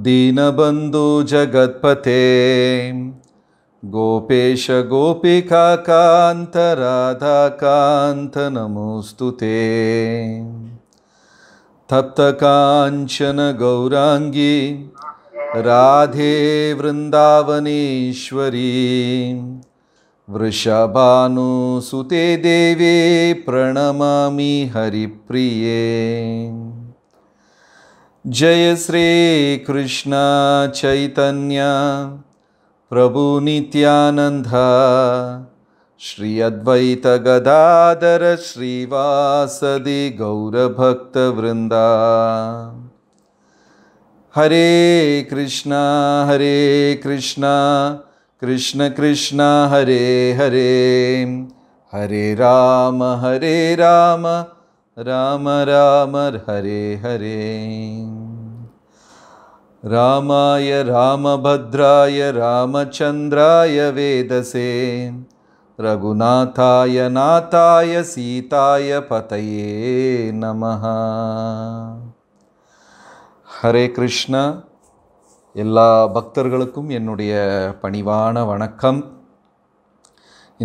जगत्पते गोपेश दीनबन्धुजगत्पते नमोऽस्तु ते तप्तकाञ्चन गौराङ्गी राधे वृन्दावनीश्वरी वृषभानुसुते देवे प्रणमामि हरिप्रिये जय श्री कृष्ण चैतन्य प्रभु नित्यानंद श्री अद्वैत गदाधर श्रीवासदि गौरभक्तवृंदा हरे कृष्णा हरे कृष्णा कृष्ण कृष्णा हरे हरे हरे राम हरे राम, हरे राम ராம ராமர் ஹரே ஹரே ராமாய ராமபத்ராய ராமச்சந்திராய வேதசே ரகுநாதாய நாதாய சீதாய பதையே நம ஹரே கிருஷ்ணா எல்லா பக்தர்களுக்கும் என்னுடைய பணிவான வணக்கம்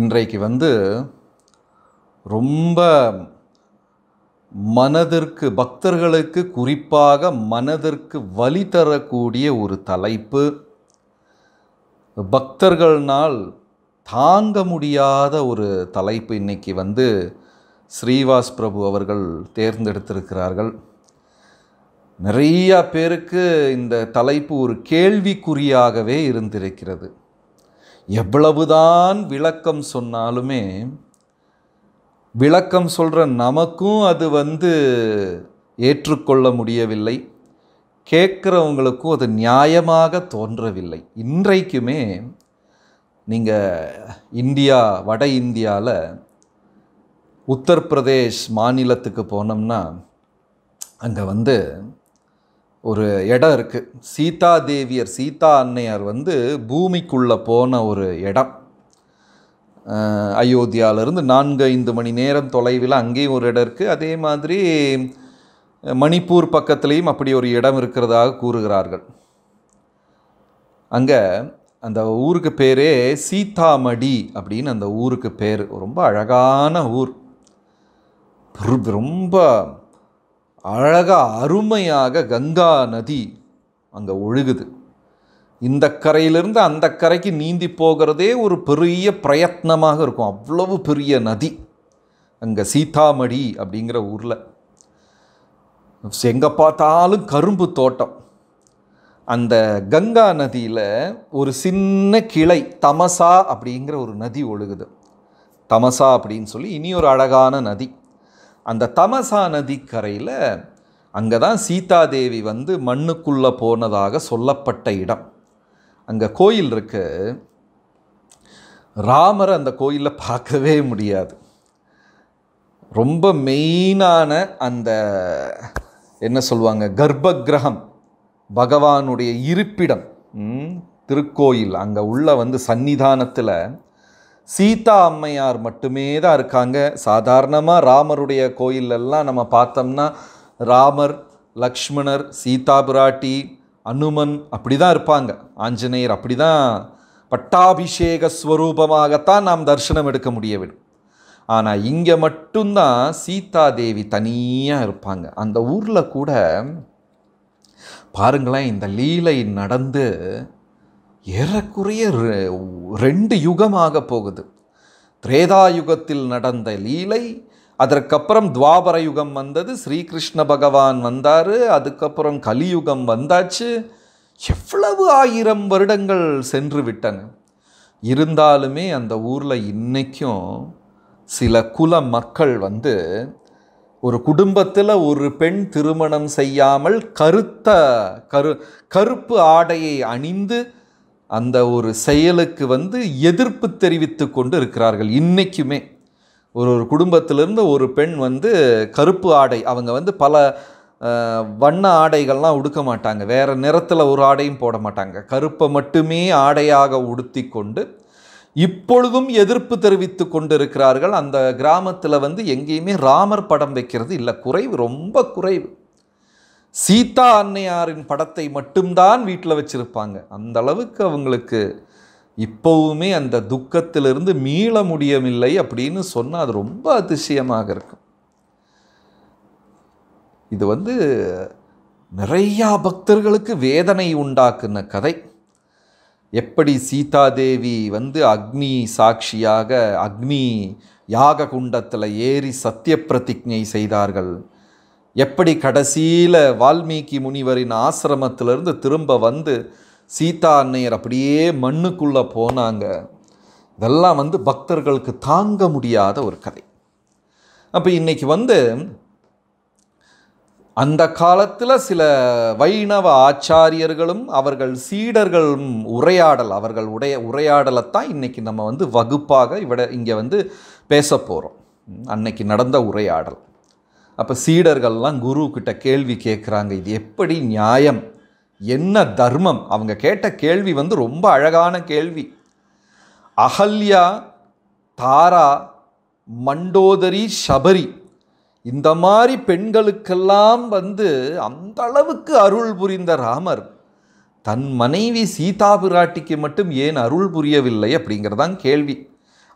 இன்றைக்கு வந்து ரொம்ப மனதிற்கு பக்தர்களுக்கு குறிப்பாக மனதிற்கு வழி தரக்கூடிய ஒரு தலைப்பு பக்தர்கள்னால் தாங்க முடியாத ஒரு தலைப்பு இன்றைக்கி வந்து ஸ்ரீவாஸ் பிரபு அவர்கள் தேர்ந்தெடுத்திருக்கிறார்கள் நிறையா பேருக்கு இந்த தலைப்பு ஒரு கேள்விக்குறியாகவே இருந்திருக்கிறது எவ்வளவுதான் விளக்கம் சொன்னாலுமே விளக்கம் சொல்கிற நமக்கும் அது வந்து ஏற்றுக்கொள்ள முடியவில்லை கேட்குறவங்களுக்கும் அது நியாயமாக தோன்றவில்லை இன்றைக்குமே நீங்கள் இந்தியா வட இந்தியாவில் உத்தரப்பிரதேஷ் மாநிலத்துக்கு போனோம்னா அங்கே வந்து ஒரு இடம் இருக்குது சீதா தேவியர் சீதா அன்னையார் வந்து பூமிக்குள்ளே போன ஒரு இடம் அயோத்தியாவிலேருந்து நான்கு ஐந்து மணி நேரம் தொலைவில் அங்கேயும் ஒரு இடம் இருக்குது அதே மாதிரி மணிப்பூர் பக்கத்துலேயும் அப்படி ஒரு இடம் இருக்கிறதாக கூறுகிறார்கள் அங்கே அந்த ஊருக்கு பேரே சீதாமடி அப்படின்னு அந்த ஊருக்கு பேர் ரொம்ப அழகான ஊர் ரொம்ப அழகாக அருமையாக கங்கா நதி அங்கே ஒழுகுது இந்த கரையிலிருந்து அந்த கரைக்கு நீந்தி போகிறதே ஒரு பெரிய பிரயத்னமாக இருக்கும் அவ்வளவு பெரிய நதி அங்கே சீதாமடி அப்படிங்கிற ஊரில் எங்கே பார்த்தாலும் கரும்பு தோட்டம் அந்த கங்கா நதியில் ஒரு சின்ன கிளை தமசா அப்படிங்கிற ஒரு நதி ஒழுகுது தமசா அப்படின்னு சொல்லி இனி ஒரு அழகான நதி அந்த தமசா நதி கரையில் அங்கே தான் சீதாதேவி வந்து மண்ணுக்குள்ளே போனதாக சொல்லப்பட்ட இடம் அங்கே கோயில் இருக்கு ராமரை அந்த கோயிலில் பார்க்கவே முடியாது ரொம்ப மெயினான அந்த என்ன சொல்லுவாங்க கர்ப்ப கிரகம் பகவானுடைய இருப்பிடம் திருக்கோயில் அங்கே உள்ள வந்து சன்னிதானத்தில் சீதா அம்மையார் மட்டுமே தான் இருக்காங்க சாதாரணமாக ராமருடைய கோயிலெல்லாம் நம்ம பார்த்தோம்னா ராமர் லக்ஷ்மணர் சீதா பிராட்டி அனுமன் அப்படி தான் இருப்பாங்க ஆஞ்சநேயர் அப்படி தான் பட்டாபிஷேக ஸ்வரூபமாகத்தான் நாம் தரிசனம் எடுக்க முடிய வேண்டும் ஆனால் இங்கே மட்டும்தான் சீதாதேவி தனியாக இருப்பாங்க அந்த ஊரில் கூட பாருங்களேன் இந்த லீலை நடந்து ஏறக்குறைய ரெண்டு யுகமாக போகுது திரேதா யுகத்தில் நடந்த லீலை அதற்கப்புறம் துவாபர யுகம் வந்தது ஸ்ரீகிருஷ்ண பகவான் வந்தார் அதுக்கப்புறம் கலியுகம் வந்தாச்சு எவ்வளவு ஆயிரம் வருடங்கள் சென்று விட்டன இருந்தாலுமே அந்த ஊரில் இன்றைக்கும் சில குல மக்கள் வந்து ஒரு குடும்பத்தில் ஒரு பெண் திருமணம் செய்யாமல் கருத்த கரு கருப்பு ஆடையை அணிந்து அந்த ஒரு செயலுக்கு வந்து எதிர்ப்பு தெரிவித்து கொண்டு இருக்கிறார்கள் இன்றைக்குமே ஒரு ஒரு குடும்பத்திலிருந்து ஒரு பெண் வந்து கருப்பு ஆடை அவங்க வந்து பல வண்ண ஆடைகள்லாம் உடுக்க மாட்டாங்க வேறு நிறத்தில் ஒரு ஆடையும் போட மாட்டாங்க கருப்பை மட்டுமே ஆடையாக உடுத்தி கொண்டு இப்பொழுதும் எதிர்ப்பு தெரிவித்து கொண்டிருக்கிறார்கள் அந்த கிராமத்தில் வந்து எங்கேயுமே ராமர் படம் வைக்கிறது இல்லை குறைவு ரொம்ப குறைவு சீதா அன்னையாரின் படத்தை மட்டும்தான் வீட்டில் வச்சுருப்பாங்க அந்த அளவுக்கு அவங்களுக்கு இப்போவுமே அந்த துக்கத்திலிருந்து மீள முடியவில்லை அப்படின்னு சொன்னால் அது ரொம்ப அதிசயமாக இருக்கும் இது வந்து நிறையா பக்தர்களுக்கு வேதனை உண்டாக்குன கதை எப்படி சீதாதேவி வந்து அக்னி சாட்சியாக அக்னி யாக குண்டத்தில் ஏறி சத்திய பிரதிஜை செய்தார்கள் எப்படி கடைசியில் வால்மீகி முனிவரின் ஆசிரமத்திலிருந்து திரும்ப வந்து சீதா அன்னையர் அப்படியே மண்ணுக்குள்ளே போனாங்க இதெல்லாம் வந்து பக்தர்களுக்கு தாங்க முடியாத ஒரு கதை அப்போ இன்றைக்கி வந்து அந்த காலத்தில் சில வைணவ ஆச்சாரியர்களும் அவர்கள் சீடர்களும் உரையாடல் அவர்கள் உடைய உரையாடலைத்தான் இன்றைக்கி நம்ம வந்து வகுப்பாக இவட இங்கே வந்து பேச போகிறோம் அன்னைக்கு நடந்த உரையாடல் அப்போ சீடர்கள்லாம் குரு கேள்வி கேட்குறாங்க இது எப்படி நியாயம் என்ன தர்மம் அவங்க கேட்ட கேள்வி வந்து ரொம்ப அழகான கேள்வி அகல்யா தாரா மண்டோதரி சபரி இந்த மாதிரி பெண்களுக்கெல்லாம் வந்து அந்த அளவுக்கு அருள் புரிந்த ராமர் தன் மனைவி சீதா பிராட்டிக்கு மட்டும் ஏன் அருள் புரியவில்லை அப்படிங்கிறதான் கேள்வி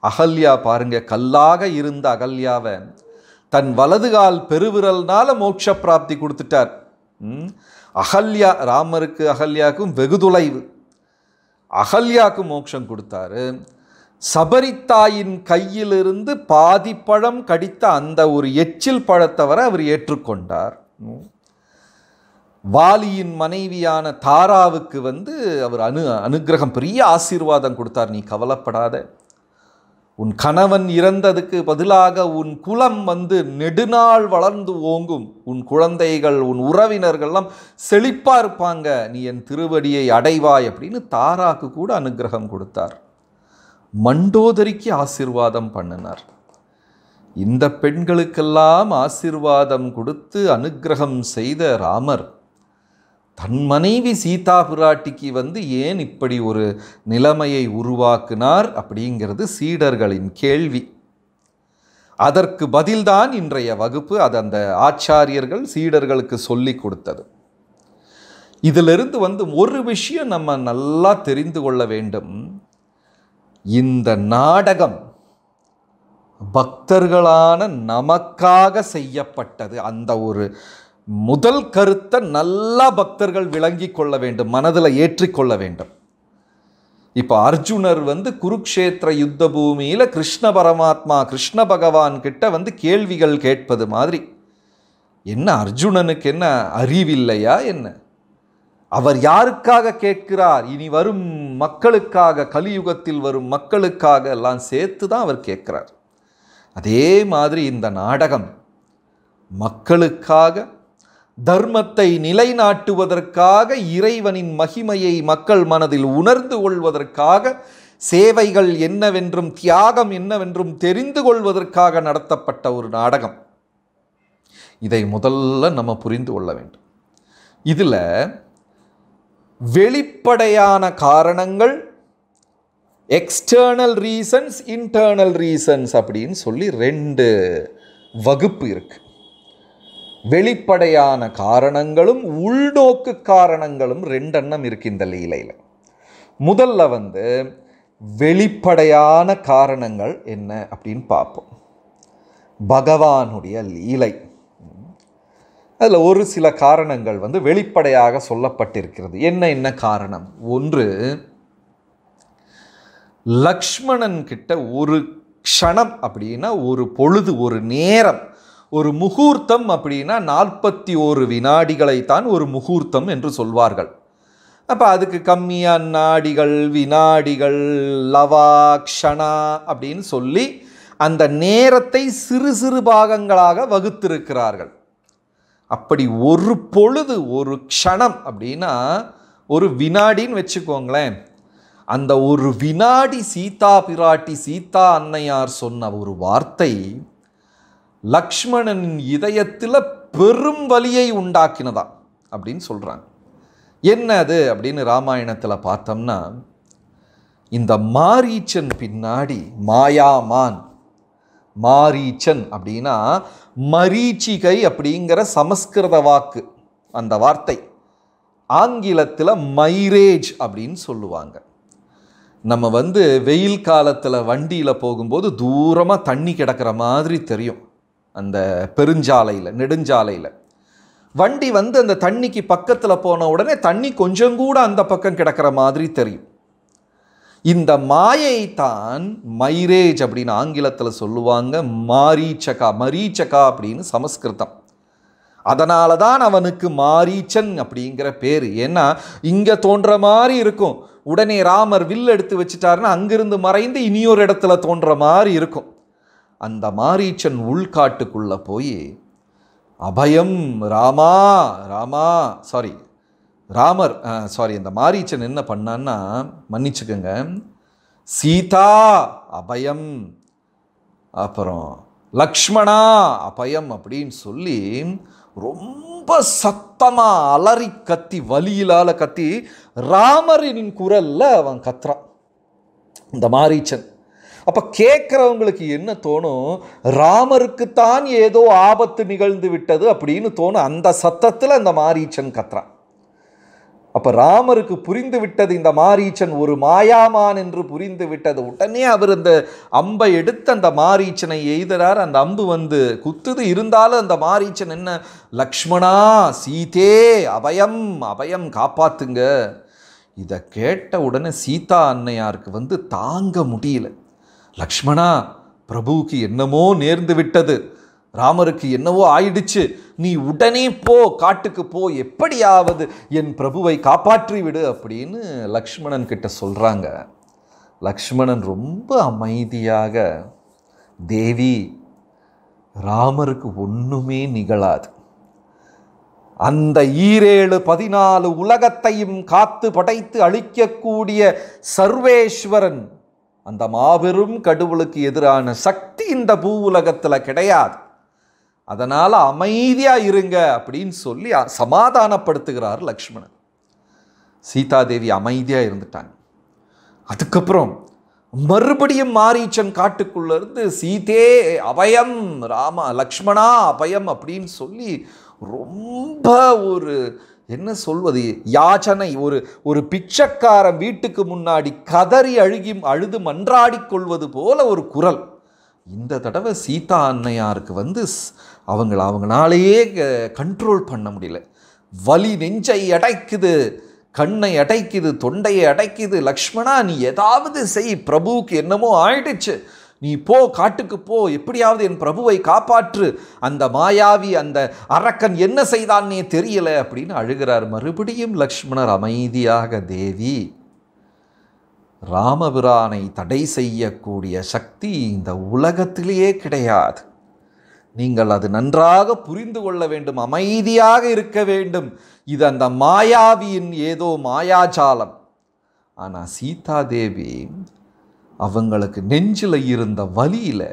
அகல்யா பாருங்க கல்லாக இருந்த அகல்யாவை தன் வலதுகால் பெருவிரல்னால மோட்ச பிராப்தி கொடுத்துட்டார் அகல்யா ராமருக்கு அகல்யாவுக்கும் வெகு தொலைவு அகல்யாவுக்கு மோட்சம் கொடுத்தாரு சபரித்தாயின் கையிலிருந்து பாதி பழம் கடித்த அந்த ஒரு எச்சில் பழத்தை வர அவர் ஏற்றுக்கொண்டார் வாலியின் மனைவியான தாராவுக்கு வந்து அவர் அனு அனுகிரகம் பெரிய ஆசீர்வாதம் கொடுத்தார் நீ கவலைப்படாத உன் கணவன் இறந்ததுக்கு பதிலாக உன் குலம் வந்து நெடுநாள் வளர்ந்து ஓங்கும் உன் குழந்தைகள் உன் உறவினர்கள்லாம் செழிப்பாக இருப்பாங்க நீ என் திருவடியை அடைவாய் அப்படின்னு தாராக்கு கூட அனுகிரகம் கொடுத்தார் மண்டோதரிக்கு ஆசிர்வாதம் பண்ணினார் இந்த பெண்களுக்கெல்லாம் ஆசிர்வாதம் கொடுத்து அனுகிரகம் செய்த ராமர் தன் மனைவி சீதா பிராட்டிக்கு வந்து ஏன் இப்படி ஒரு நிலைமையை உருவாக்கினார் அப்படிங்கிறது சீடர்களின் கேள்வி அதற்கு பதில்தான் இன்றைய வகுப்பு அது அந்த ஆச்சாரியர்கள் சீடர்களுக்கு சொல்லி கொடுத்தது இதிலிருந்து வந்து ஒரு விஷயம் நம்ம நல்லா தெரிந்து கொள்ள வேண்டும் இந்த நாடகம் பக்தர்களான நமக்காக செய்யப்பட்டது அந்த ஒரு முதல் கருத்தை நல்லா பக்தர்கள் விளங்கி கொள்ள வேண்டும் மனதில் ஏற்றிக்கொள்ள வேண்டும் இப்போ அர்ஜுனர் வந்து குருக்ஷேத்திர யுத்த பூமியில் கிருஷ்ண பரமாத்மா கிருஷ்ண பகவான் கிட்ட வந்து கேள்விகள் கேட்பது மாதிரி என்ன அர்ஜுனனுக்கு என்ன அறிவில்லையா என்ன அவர் யாருக்காக கேட்கிறார் இனி வரும் மக்களுக்காக கலியுகத்தில் வரும் மக்களுக்காக எல்லாம் சேர்த்து தான் அவர் கேட்கிறார் அதே மாதிரி இந்த நாடகம் மக்களுக்காக தர்மத்தை நிலைநாட்டுவதற்காக இறைவனின் மகிமையை மக்கள் மனதில் உணர்ந்து கொள்வதற்காக சேவைகள் என்னவென்றும் தியாகம் என்னவென்றும் தெரிந்து கொள்வதற்காக நடத்தப்பட்ட ஒரு நாடகம் இதை முதல்ல நம்ம புரிந்து கொள்ள வேண்டும் இதில் வெளிப்படையான காரணங்கள் எக்ஸ்டர்னல் ரீசன்ஸ் இன்டர்னல் ரீசன்ஸ் அப்படின்னு சொல்லி ரெண்டு வகுப்பு இருக்குது வெளிப்படையான காரணங்களும் உள்நோக்கு காரணங்களும் ரெண்டெண்ணம் இருக்குது இந்த லீலையில் முதல்ல வந்து வெளிப்படையான காரணங்கள் என்ன அப்படின்னு பார்ப்போம் பகவானுடைய லீலை அதில் ஒரு சில காரணங்கள் வந்து வெளிப்படையாக சொல்லப்பட்டிருக்கிறது என்ன என்ன காரணம் ஒன்று லக்ஷ்மணன் கிட்ட ஒரு க்ஷணம் அப்படின்னா ஒரு பொழுது ஒரு நேரம் ஒரு முகூர்த்தம் அப்படின்னா நாற்பத்தி ஓரு வினாடிகளைத்தான் ஒரு முகூர்த்தம் என்று சொல்வார்கள் அப்போ அதுக்கு கம்மியாக நாடிகள் வினாடிகள் லவா க்ஷணா அப்படின்னு சொல்லி அந்த நேரத்தை சிறு சிறு பாகங்களாக வகுத்திருக்கிறார்கள் அப்படி ஒரு பொழுது ஒரு க்ஷணம் அப்படின்னா ஒரு வினாடின்னு வச்சுக்கோங்களேன் அந்த ஒரு வினாடி சீதா பிராட்டி சீதா அன்னையார் சொன்ன ஒரு வார்த்தை லக்ஷ்மணனின் இதயத்தில் பெரும் வலியை உண்டாக்கினதா அப்படின்னு சொல்கிறாங்க என்ன அது அப்படின்னு ராமாயணத்தில் பார்த்தோம்னா இந்த மாரீச்சன் பின்னாடி மாயாமான் மாரீச்சன் அப்படின்னா மரீச்சிகை அப்படிங்கிற சமஸ்கிருத வாக்கு அந்த வார்த்தை ஆங்கிலத்தில் மைரேஜ் அப்படின்னு சொல்லுவாங்க நம்ம வந்து வெயில் காலத்தில் வண்டியில் போகும்போது தூரமாக தண்ணி கிடக்கிற மாதிரி தெரியும் அந்த பெருஞ்சாலையில் நெடுஞ்சாலையில் வண்டி வந்து அந்த தண்ணிக்கு பக்கத்தில் போன உடனே தண்ணி கொஞ்சம் கூட அந்த பக்கம் கிடக்கிற மாதிரி தெரியும் இந்த மாயை தான் மைரேஜ் அப்படின்னு ஆங்கிலத்தில் சொல்லுவாங்க மாரீச்சகா மரீச்சகா அப்படின்னு சமஸ்கிருதம் அதனால தான் அவனுக்கு மாரீச்சன் அப்படிங்கிற பேர் ஏன்னா இங்கே தோன்ற மாதிரி இருக்கும் உடனே ராமர் வில் எடுத்து வச்சுட்டாருன்னா அங்கிருந்து மறைந்து இனியொரு இடத்துல தோன்ற மாதிரி இருக்கும் அந்த மாரீச்சன் உள்காட்டுக்குள்ளே போய் அபயம் ராமா ராமா சாரி ராமர் சாரி இந்த மாரீச்சன் என்ன பண்ணான்னா மன்னிச்சுக்கோங்க சீதா அபயம் அப்புறம் லக்ஷ்மணா அபயம் அப்படின்னு சொல்லி ரொம்ப சத்தமாக அலறி கத்தி வலியிலால் கத்தி ராமரின் குரலில் அவன் கத்துறான் இந்த மாரீச்சன் அப்போ கேட்குறவங்களுக்கு என்ன தோணும் ராமருக்குத்தான் ஏதோ ஆபத்து நிகழ்ந்து விட்டது அப்படின்னு தோணும் அந்த சத்தத்தில் அந்த மாரீச்சன் கத்துறான் அப்போ ராமருக்கு புரிந்து விட்டது இந்த மாரீச்சன் ஒரு மாயாமான் என்று புரிந்து விட்டது உடனே அவர் அந்த அம்பை எடுத்து அந்த மாரீச்சனை எய்தனார் அந்த அம்பு வந்து குத்துது இருந்தாலும் அந்த மாரீச்சன் என்ன லக்ஷ்மணா சீதே அபயம் அபயம் காப்பாத்துங்க இதை கேட்ட உடனே சீதா அன்னையாருக்கு வந்து தாங்க முடியல லக்ஷ்மணா பிரபுவுக்கு என்னமோ நேர்ந்து விட்டது ராமருக்கு என்னவோ ஆயிடுச்சு நீ உடனே போ காட்டுக்கு போ எப்படியாவது என் பிரபுவை காப்பாற்றி விடு அப்படின்னு லக்ஷ்மணன் கிட்ட சொல்கிறாங்க லக்ஷ்மணன் ரொம்ப அமைதியாக தேவி ராமருக்கு ஒன்றுமே நிகழாது அந்த ஈரேழு பதினாலு உலகத்தையும் காத்து படைத்து அழிக்கக்கூடிய சர்வேஸ்வரன் அந்த மாபெரும் கடவுளுக்கு எதிரான சக்தி இந்த பூ உலகத்தில் கிடையாது அதனால் அமைதியாக இருங்க அப்படின்னு சொல்லி சமாதானப்படுத்துகிறார் லக்ஷ்மணன் சீதாதேவி அமைதியாக இருந்துட்டாங்க அதுக்கப்புறம் மறுபடியும் மாரீச்சன் காட்டுக்குள்ளேருந்து சீதே அபயம் ராம லக்ஷ்மணா அபயம் அப்படின்னு சொல்லி ரொம்ப ஒரு என்ன சொல்வது யாச்சனை ஒரு ஒரு பிச்சைக்காரன் வீட்டுக்கு முன்னாடி கதறி அழுகி அழுது மன்றாடி கொள்வது போல ஒரு குரல் இந்த தடவை சீதா அன்னையாருக்கு வந்து அவங்கள அவங்களாலேயே கண்ட்ரோல் பண்ண முடியல வலி நெஞ்சை அடைக்குது கண்ணை அடைக்குது தொண்டையை அடைக்குது லக்ஷ்மணா நீ ஏதாவது செய் பிரபுவுக்கு என்னமோ ஆயிடுச்சு நீ போ காட்டுக்கு போ எப்படியாவது என் பிரபுவை காப்பாற்று அந்த மாயாவி அந்த அரக்கன் என்ன செய்தான்னே தெரியல அப்படின்னு அழுகிறார் மறுபடியும் லக்ஷ்மணர் அமைதியாக தேவி ராமபிரானை தடை செய்யக்கூடிய சக்தி இந்த உலகத்திலேயே கிடையாது நீங்கள் அது நன்றாக புரிந்து கொள்ள வேண்டும் அமைதியாக இருக்க வேண்டும் இது அந்த மாயாவியின் ஏதோ மாயாஜாலம் ஆனால் சீதாதேவி அவங்களுக்கு நெஞ்சில் இருந்த வலியில்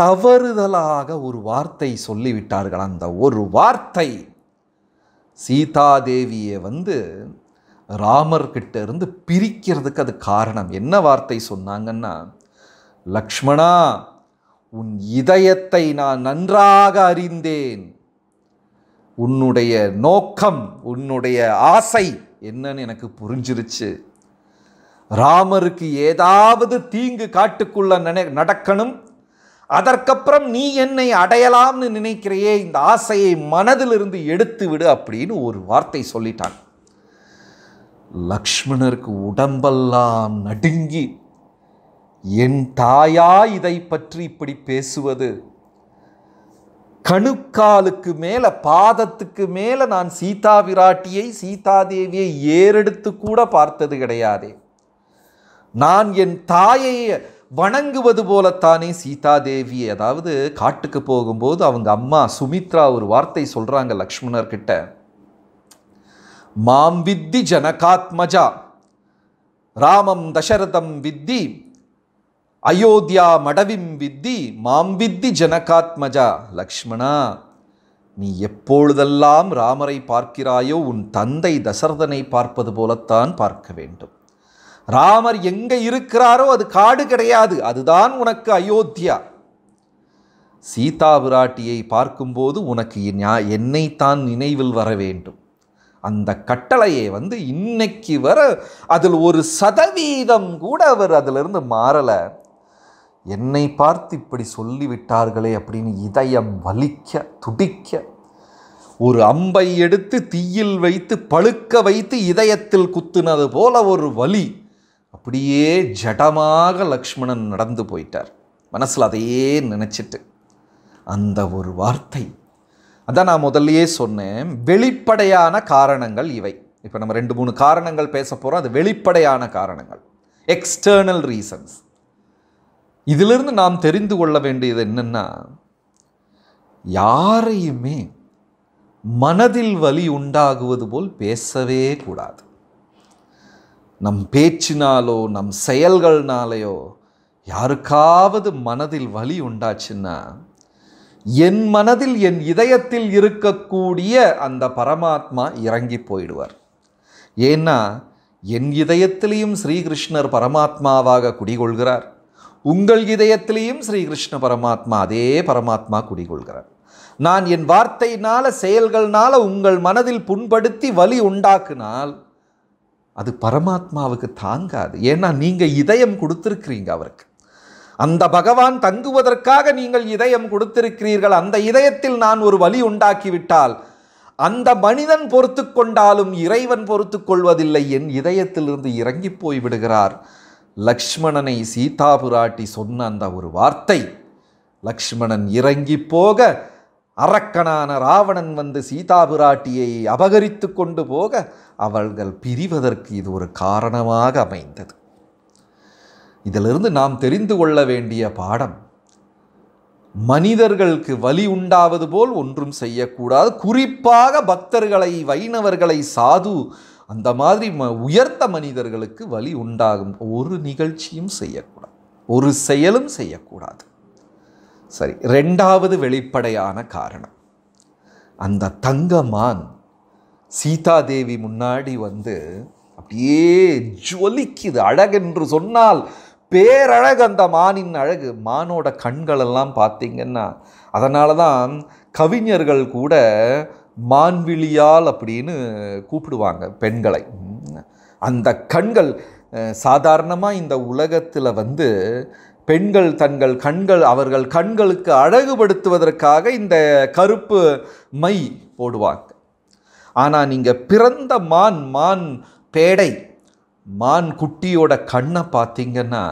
தவறுதலாக ஒரு வார்த்தை சொல்லிவிட்டார்கள் அந்த ஒரு வார்த்தை சீதாதேவியை வந்து ராமர்கிட்ட இருந்து பிரிக்கிறதுக்கு அது காரணம் என்ன வார்த்தை சொன்னாங்கன்னா லக்ஷ்மணா உன் இதயத்தை நான் நன்றாக அறிந்தேன் உன்னுடைய நோக்கம் உன்னுடைய ஆசை என்னன்னு எனக்கு புரிஞ்சிருச்சு ராமருக்கு ஏதாவது தீங்கு காட்டுக்குள்ள நினை நடக்கணும் அதற்கப்புறம் நீ என்னை அடையலாம்னு நினைக்கிறையே இந்த ஆசையை மனதிலிருந்து எடுத்து விடு அப்படின்னு ஒரு வார்த்தை சொல்லிட்டான் லக்ஷ்மணருக்கு உடம்பெல்லாம் நடுங்கி என் தாயா இதை பற்றி இப்படி பேசுவது கணுக்காலுக்கு மேலே பாதத்துக்கு மேலே நான் சீதா விராட்டியை சீதாதேவியை ஏறெடுத்து கூட பார்த்தது கிடையாதே நான் என் தாயை வணங்குவது போலத்தானே சீதாதேவி அதாவது காட்டுக்கு போகும்போது அவங்க அம்மா சுமித்ரா ஒரு வார்த்தை சொல்கிறாங்க லக்ஷ்மணர்கிட்ட மாம் வித்தி ஜனகாத்மஜா ராமம் தசரதம் வித்தி அயோத்தியா மடவிம் வித்தி மாம் வித்தி ஜனகாத்மஜா லக்ஷ்மணா நீ எப்பொழுதெல்லாம் ராமரை பார்க்கிறாயோ உன் தந்தை தசரதனை பார்ப்பது போலத்தான் பார்க்க வேண்டும் ராமர் எங்கே இருக்கிறாரோ அது காடு கிடையாது அதுதான் உனக்கு அயோத்தியா சீதா பிராட்டியை பார்க்கும்போது உனக்கு என்னைத்தான் நினைவில் வர வேண்டும் அந்த கட்டளையை வந்து இன்னைக்கு வர அதில் ஒரு சதவீதம் கூட அவர் அதிலிருந்து மாறலை என்னை பார்த்து இப்படி சொல்லிவிட்டார்களே அப்படின்னு இதயம் வலிக்க துடிக்க ஒரு அம்பை எடுத்து தீயில் வைத்து பழுக்க வைத்து இதயத்தில் குத்துனது போல ஒரு வலி அப்படியே ஜடமாக லக்ஷ்மணன் நடந்து போயிட்டார் மனசில் அதையே நினச்சிட்டு அந்த ஒரு வார்த்தை அதான் நான் முதல்லையே சொன்னேன் வெளிப்படையான காரணங்கள் இவை இப்போ நம்ம ரெண்டு மூணு காரணங்கள் பேச போகிறோம் அது வெளிப்படையான காரணங்கள் எக்ஸ்டர்னல் ரீசன்ஸ் இதிலிருந்து நாம் தெரிந்து கொள்ள வேண்டியது என்னென்னா யாரையுமே மனதில் வலி உண்டாகுவது போல் பேசவே கூடாது நம் பேச்சினாலோ நம் செயல்கள்னாலேயோ யாருக்காவது மனதில் வலி உண்டாச்சுன்னா என் மனதில் என் இதயத்தில் இருக்கக்கூடிய அந்த பரமாத்மா இறங்கி போயிடுவார் ஏன்னா என் இதயத்திலையும் ஸ்ரீகிருஷ்ணர் பரமாத்மாவாக குடிகொள்கிறார் உங்கள் இதயத்திலையும் ஸ்ரீகிருஷ்ண பரமாத்மா அதே பரமாத்மா குடிகொள்கிறார் நான் என் வார்த்தையினால் செயல்கள்னால் உங்கள் மனதில் புண்படுத்தி வலி உண்டாக்குனால் அது பரமாத்மாவுக்கு தாங்காது ஏன்னா நீங்கள் இதயம் கொடுத்துருக்கிறீங்க அவருக்கு அந்த பகவான் தங்குவதற்காக நீங்கள் இதயம் கொடுத்திருக்கிறீர்கள் அந்த இதயத்தில் நான் ஒரு வழி உண்டாக்கிவிட்டால் அந்த மனிதன் பொறுத்து கொண்டாலும் இறைவன் பொறுத்து கொள்வதில்லை என் இதயத்திலிருந்து இறங்கி போய் விடுகிறார் லக்ஷ்மணனை சீதா புராட்டி சொன்ன அந்த ஒரு வார்த்தை லக்ஷ்மணன் இறங்கி போக அரக்கனான ராவணன் வந்து சீதாபிராட்டியை அபகரித்து கொண்டு போக அவள்கள் பிரிவதற்கு இது ஒரு காரணமாக அமைந்தது இதிலிருந்து நாம் தெரிந்து கொள்ள வேண்டிய பாடம் மனிதர்களுக்கு வலி உண்டாவது போல் ஒன்றும் செய்யக்கூடாது குறிப்பாக பக்தர்களை வைணவர்களை சாது அந்த மாதிரி ம உயர்ந்த மனிதர்களுக்கு வலி உண்டாகும் ஒரு நிகழ்ச்சியும் செய்யக்கூடாது ஒரு செயலும் செய்யக்கூடாது சரி ரெண்டாவது வெளிப்படையான காரணம் அந்த தங்கமான் சீதாதேவி முன்னாடி வந்து அப்படியே ஜொலிக்குது அழகென்று சொன்னால் பேரழகு அந்த மானின் அழகு மானோட கண்களெல்லாம் பார்த்தீங்கன்னா அதனால தான் கவிஞர்கள் கூட மான்விழியால் அப்படின்னு கூப்பிடுவாங்க பெண்களை அந்த கண்கள் சாதாரணமாக இந்த உலகத்தில் வந்து பெண்கள் தங்கள் கண்கள் அவர்கள் கண்களுக்கு அழகுபடுத்துவதற்காக இந்த கருப்பு மை போடுவாங்க ஆனால் நீங்கள் பிறந்த மான் மான் பேடை மான் குட்டியோட கண்ணை பார்த்தீங்கன்னா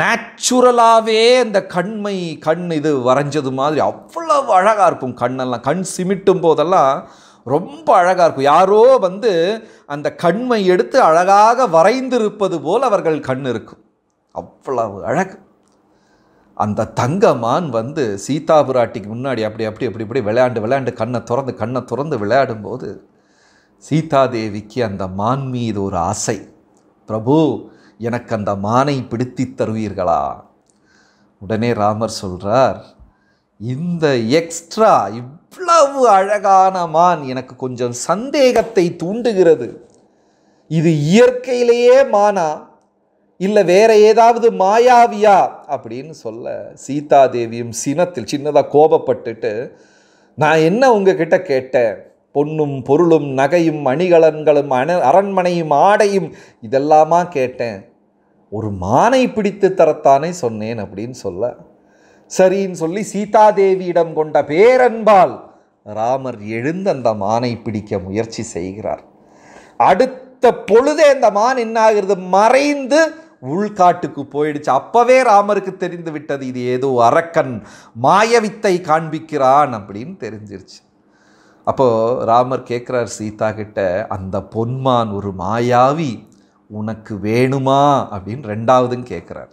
நேச்சுரலாகவே அந்த கண்மை கண் இது வரைஞ்சது மாதிரி அவ்வளவு அழகாக இருக்கும் கண்ணெல்லாம் கண் சிமிட்டும் போதெல்லாம் ரொம்ப அழகாக இருக்கும் யாரோ வந்து அந்த கண்மை எடுத்து அழகாக வரைந்திருப்பது போல் அவர்கள் கண் இருக்கும் அவ்வளவு அழகு அந்த தங்கமான் வந்து சீதா பிராட்டிக்கு முன்னாடி அப்படி அப்படி அப்படி இப்படி விளையாண்டு விளையாண்டு கண்ணை திறந்து கண்ணை திறந்து விளையாடும்போது சீதாதேவிக்கு அந்த மான் மீது ஒரு ஆசை பிரபு எனக்கு அந்த மானை பிடித்தி தருவீர்களா உடனே ராமர் சொல்கிறார் இந்த எக்ஸ்ட்ரா இவ்வளவு அழகான மான் எனக்கு கொஞ்சம் சந்தேகத்தை தூண்டுகிறது இது இயற்கையிலேயே மானா இல்லை வேற ஏதாவது மாயாவியா அப்படின்னு சொல்ல சீதாதேவியும் சினத்தில் சின்னதாக கோபப்பட்டுட்டு நான் என்ன உங்ககிட்ட கேட்டேன் பொன்னும் பொருளும் நகையும் அணிகலன்களும் அண அரண்மனையும் ஆடையும் இதெல்லாமா கேட்டேன் ஒரு மானை பிடித்து தரத்தானே சொன்னேன் அப்படின்னு சொல்ல சரின்னு சொல்லி சீதாதேவியிடம் கொண்ட பேரன்பால் ராமர் எழுந்து அந்த மானை பிடிக்க முயற்சி செய்கிறார் அடுத்த பொழுதே அந்த மான் என்ன ஆகிறது மறைந்து உள்காட்டுக்கு போயிடுச்சு அப்பவே ராமருக்கு தெரிந்து விட்டது இது ஏதோ அரக்கன் மாயவித்தை காண்பிக்கிறான் அப்படின்னு தெரிஞ்சிருச்சு அப்போது ராமர் கேட்குறார் சீதா கிட்ட அந்த பொன்மான் ஒரு மாயாவி உனக்கு வேணுமா அப்படின்னு ரெண்டாவதும் கேட்குறார்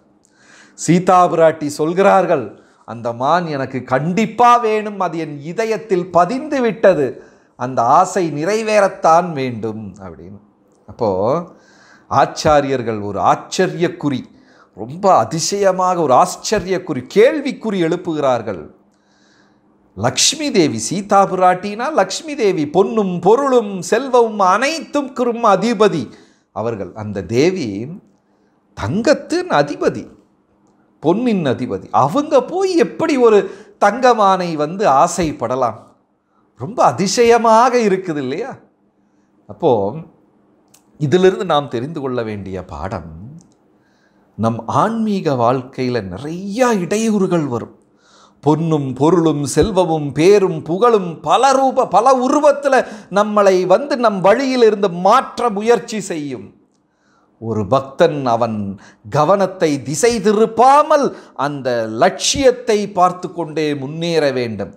சீதா பிராட்டி சொல்கிறார்கள் அந்த மான் எனக்கு கண்டிப்பாக வேணும் அது என் இதயத்தில் பதிந்து விட்டது அந்த ஆசை நிறைவேறத்தான் வேண்டும் அப்படின்னு அப்போது ஆச்சாரியர்கள் ஒரு ஆச்சரியக்குறி ரொம்ப அதிசயமாக ஒரு ஆச்சரியக்குறி கேள்விக்குறி எழுப்புகிறார்கள் லக்ஷ்மி தேவி சீதா புராட்டினா லக்ஷ்மி தேவி பொன்னும் பொருளும் செல்வமும் அனைத்தும் குரும் அதிபதி அவர்கள் அந்த தேவி தங்கத்தின் அதிபதி பொன்னின் அதிபதி அவங்க போய் எப்படி ஒரு தங்கமானை வந்து ஆசைப்படலாம் ரொம்ப அதிசயமாக இருக்குது இல்லையா அப்போது இதிலிருந்து நாம் தெரிந்து கொள்ள வேண்டிய பாடம் நம் ஆன்மீக வாழ்க்கையில் நிறையா இடையூறுகள் வரும் பொன்னும் பொருளும் செல்வமும் பேரும் புகழும் பல ரூப பல உருவத்தில் நம்மளை வந்து நம் வழியிலிருந்து மாற்ற முயற்சி செய்யும் ஒரு பக்தன் அவன் கவனத்தை திசை திருப்பாமல் அந்த லட்சியத்தை பார்த்து கொண்டே முன்னேற வேண்டும்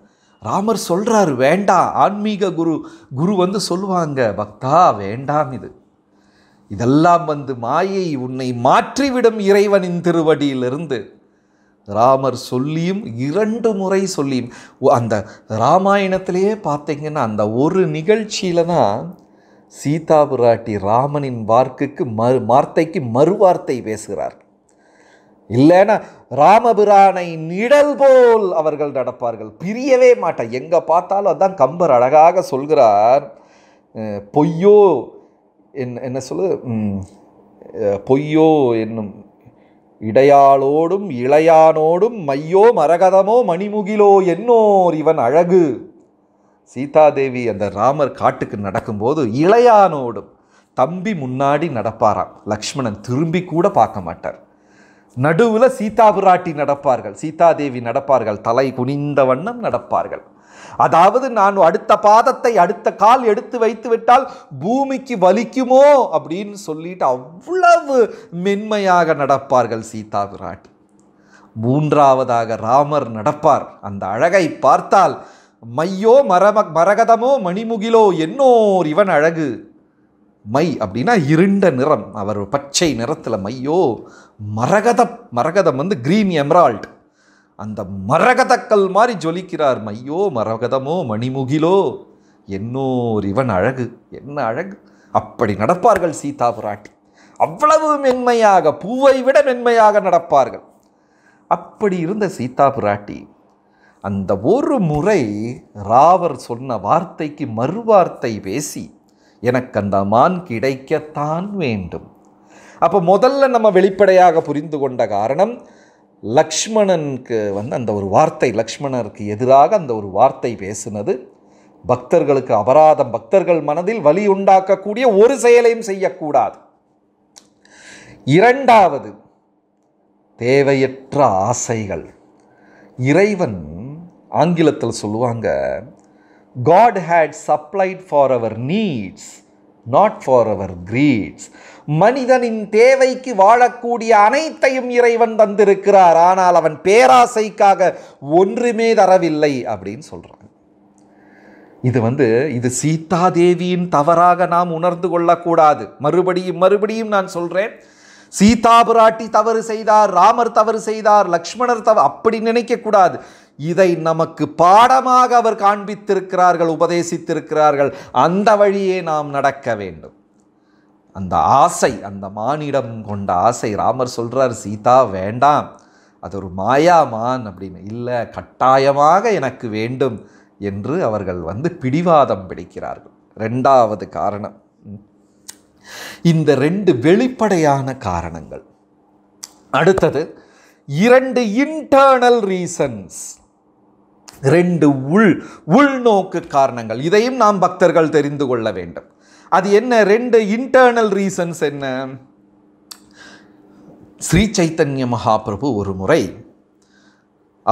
ராமர் சொல்கிறார் வேண்டாம் ஆன்மீக குரு குரு வந்து சொல்லுவாங்க பக்தா வேண்டாம் இது இதெல்லாம் வந்து மாயை உன்னை மாற்றிவிடும் இறைவனின் திருவடியிலிருந்து ராமர் சொல்லியும் இரண்டு முறை சொல்லியும் அந்த ராமாயணத்திலேயே பார்த்தீங்கன்னா அந்த ஒரு நிகழ்ச்சியில் தான் சீதா பிராட்டி ராமனின் வார்க்குக்கு மறு வார்த்தைக்கு மறுவார்த்தை பேசுகிறார் இல்லைன்னா ராமபிரானை நிழல் போல் அவர்கள் நடப்பார்கள் பிரியவே மாட்டேன் எங்கே பார்த்தாலும் அதான் கம்பர் அழகாக சொல்கிறார் பொய்யோ என்ன என்ன சொல்லுது பொய்யோ என்னும் இடையாளோடும் இளையானோடும் மையோ மரகதமோ மணிமுகிலோ என்னோர் இவன் அழகு சீதாதேவி அந்த ராமர் காட்டுக்கு நடக்கும்போது இளையானோடும் தம்பி முன்னாடி நடப்பாராம் லக்ஷ்மணன் திரும்பி கூட பார்க்க மாட்டார் நடுவில் சீதா பிராட்டி நடப்பார்கள் சீதாதேவி நடப்பார்கள் தலை குனிந்த வண்ணம் நடப்பார்கள் அதாவது நான் அடுத்த பாதத்தை அடுத்த கால் எடுத்து வைத்து விட்டால் பூமிக்கு வலிக்குமோ அப்படின்னு சொல்லிட்டு அவ்வளவு மென்மையாக நடப்பார்கள் சீதா பிராட்டி மூன்றாவதாக ராமர் நடப்பார் அந்த அழகை பார்த்தால் மையோ மரம மரகதமோ மணிமுகிலோ என்னோர் இவன் அழகு மை அப்படின்னா இருண்ட நிறம் அவர் பச்சை நிறத்தில் மையோ மரகத மரகதம் வந்து க்ரீன் எம்ரால்ட் அந்த மரகதக்கல் மாதிரி ஜொலிக்கிறார் மையோ மரகதமோ மணிமுகிலோ என்னோர் இவன் அழகு என்ன அழகு அப்படி நடப்பார்கள் சீதா பிராட்டி அவ்வளவு மென்மையாக பூவை விட மென்மையாக நடப்பார்கள் அப்படி இருந்த சீதா பிராட்டி அந்த ஒரு முறை ராவர் சொன்ன வார்த்தைக்கு மறுவார்த்தை பேசி எனக்கு அந்த மான் கிடைக்கத்தான் வேண்டும் அப்போ முதல்ல நம்ம வெளிப்படையாக புரிந்து கொண்ட காரணம் லக்ஷ்மணனுக்கு வந்து அந்த ஒரு வார்த்தை லக்ஷ்மணருக்கு எதிராக அந்த ஒரு வார்த்தை பேசினது பக்தர்களுக்கு அபராதம் பக்தர்கள் மனதில் வலி உண்டாக்கக்கூடிய ஒரு செயலையும் செய்யக்கூடாது இரண்டாவது தேவையற்ற ஆசைகள் இறைவன் ஆங்கிலத்தில் சொல்லுவாங்க God has supplied for our needs not for our greeds மனிதனின் தேவைக்கு வாழக்கூடிய அனைத்தையும் இறைவன் தந்திருக்கிறார் ஆனால் அவன் பேராசைக்காக ஒன்றுமே தரவில்லை அப்படின்னு சொல்கிறான் இது வந்து இது சீதாதேவியின் தவறாக நாம் உணர்ந்து கொள்ளக்கூடாது மறுபடியும் மறுபடியும் நான் சொல்கிறேன் சீதா பிராட்டி தவறு செய்தார் ராமர் தவறு செய்தார் லக்ஷ்மணர் தவறு அப்படி நினைக்கக்கூடாது இதை நமக்கு பாடமாக அவர் காண்பித்திருக்கிறார்கள் உபதேசித்திருக்கிறார்கள் அந்த வழியே நாம் நடக்க வேண்டும் அந்த ஆசை அந்த மானிடம் கொண்ட ஆசை ராமர் சொல்கிறார் சீதா வேண்டாம் அது ஒரு மாயாமான் அப்படின்னு இல்லை கட்டாயமாக எனக்கு வேண்டும் என்று அவர்கள் வந்து பிடிவாதம் பிடிக்கிறார்கள் ரெண்டாவது காரணம் இந்த ரெண்டு வெளிப்படையான காரணங்கள் அடுத்தது இரண்டு இன்டர்னல் ரீசன்ஸ் ரெண்டு உள் உள்நோக்கு காரணங்கள் இதையும் நாம் பக்தர்கள் தெரிந்து கொள்ள வேண்டும் அது என்ன ரெண்டு இன்டர்னல் ரீசன்ஸ் என்ன ஸ்ரீ சைத்தன்ய மகாபிரபு ஒரு முறை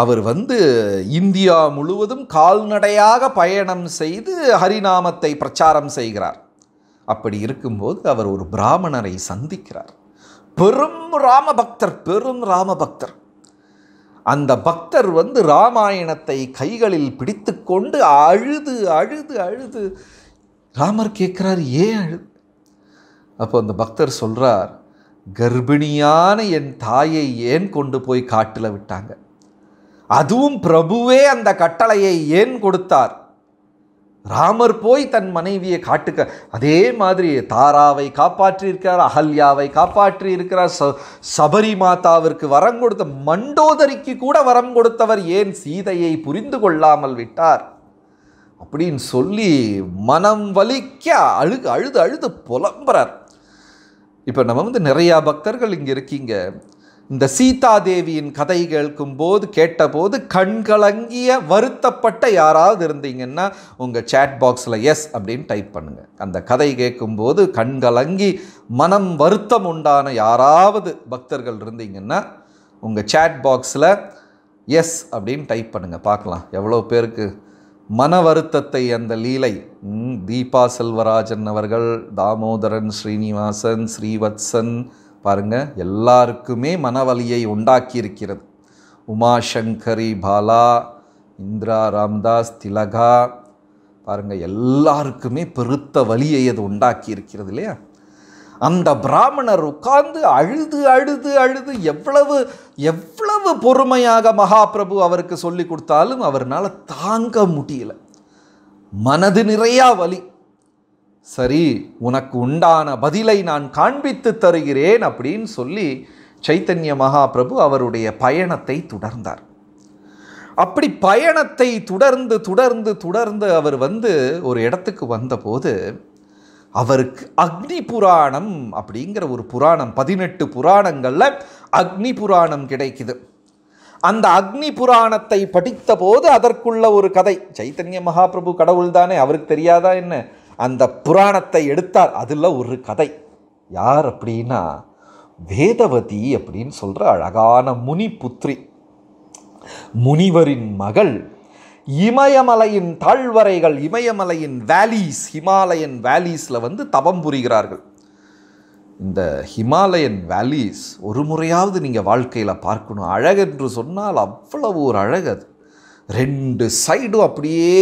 அவர் வந்து இந்தியா முழுவதும் கால்நடையாக பயணம் செய்து ஹரிநாமத்தை பிரச்சாரம் செய்கிறார் அப்படி இருக்கும்போது அவர் ஒரு பிராமணரை சந்திக்கிறார் பெரும் ராமபக்தர் பெரும் ராமபக்தர் அந்த பக்தர் வந்து ராமாயணத்தை கைகளில் பிடித்து கொண்டு அழுது அழுது அழுது ராமர் கேட்குறார் ஏன் அழுது அப்போ அந்த பக்தர் சொல்கிறார் கர்ப்பிணியான என் தாயை ஏன் கொண்டு போய் காட்டில் விட்டாங்க அதுவும் பிரபுவே அந்த கட்டளையை ஏன் கொடுத்தார் ராமர் போய் தன் மனைவியை காட்டுக்க அதே மாதிரி தாராவை காப்பாற்றி இருக்கிறார் அகல்யாவை காப்பாற்றி இருக்கிறார் ச சபரி மாதாவிற்கு வரம் கொடுத்த மண்டோதரிக்கு கூட வரம் கொடுத்தவர் ஏன் சீதையை புரிந்து கொள்ளாமல் விட்டார் அப்படின்னு சொல்லி மனம் வலிக்க அழு அழுது அழுது புலம்புறார் இப்போ நம்ம வந்து நிறையா பக்தர்கள் இங்கே இருக்கீங்க இந்த சீதாதேவியின் கதை கேட்கும்போது கேட்டபோது கண்கலங்கிய வருத்தப்பட்ட யாராவது இருந்தீங்கன்னா உங்கள் சேட் பாக்ஸில் எஸ் அப்படின்னு டைப் பண்ணுங்கள் அந்த கதை கேட்கும்போது கண்கலங்கி மனம் வருத்தம் உண்டான யாராவது பக்தர்கள் இருந்தீங்கன்னா உங்கள் சேட் பாக்ஸில் எஸ் அப்படின்னு டைப் பண்ணுங்கள் பார்க்கலாம் எவ்வளோ பேருக்கு மன வருத்தத்தை அந்த லீலை தீபா செல்வராஜன் அவர்கள் தாமோதரன் ஸ்ரீனிவாசன் ஸ்ரீவத்சன் பாருங்கள் எல்லாருக்குமே மனவலியை உண்டாக்கியிருக்கிறது உமாசங்கரி பாலா இந்திரா ராம்தாஸ் திலகா பாருங்கள் எல்லாருக்குமே பெருத்த வலியை அது உண்டாக்கி இருக்கிறது இல்லையா அந்த பிராமணர் உட்கார்ந்து அழுது அழுது அழுது எவ்வளவு எவ்வளவு பொறுமையாக மகாபிரபு அவருக்கு சொல்லி கொடுத்தாலும் அவர்னால் தாங்க முடியல மனது நிறையா வலி சரி உனக்கு உண்டான பதிலை நான் காண்பித்து தருகிறேன் அப்படின்னு சொல்லி சைத்தன்ய மகாபிரபு அவருடைய பயணத்தை தொடர்ந்தார் அப்படி பயணத்தை தொடர்ந்து தொடர்ந்து தொடர்ந்து அவர் வந்து ஒரு இடத்துக்கு வந்தபோது அவருக்கு அக்னி புராணம் அப்படிங்கிற ஒரு புராணம் பதினெட்டு புராணங்களில் அக்னி புராணம் கிடைக்குது அந்த அக்னி புராணத்தை படித்த போது அதற்குள்ள ஒரு கதை சைத்தன்ய மகாபிரபு கடவுள் தானே அவருக்கு தெரியாதா என்ன அந்த புராணத்தை எடுத்தார் அதில் ஒரு கதை யார் அப்படின்னா வேதவதி அப்படின்னு சொல்கிற அழகான முனி புத்திரி முனிவரின் மகள் இமயமலையின் தாழ்வரைகள் இமயமலையின் வேலீஸ் ஹிமாலயன் வேலீஸில் வந்து தவம் புரிகிறார்கள் இந்த ஹிமாலயன் வேலீஸ் ஒரு முறையாவது நீங்கள் வாழ்க்கையில் பார்க்கணும் அழகென்று சொன்னால் அவ்வளவு ஒரு அழகு அது ரெண்டு சைடும் அப்படியே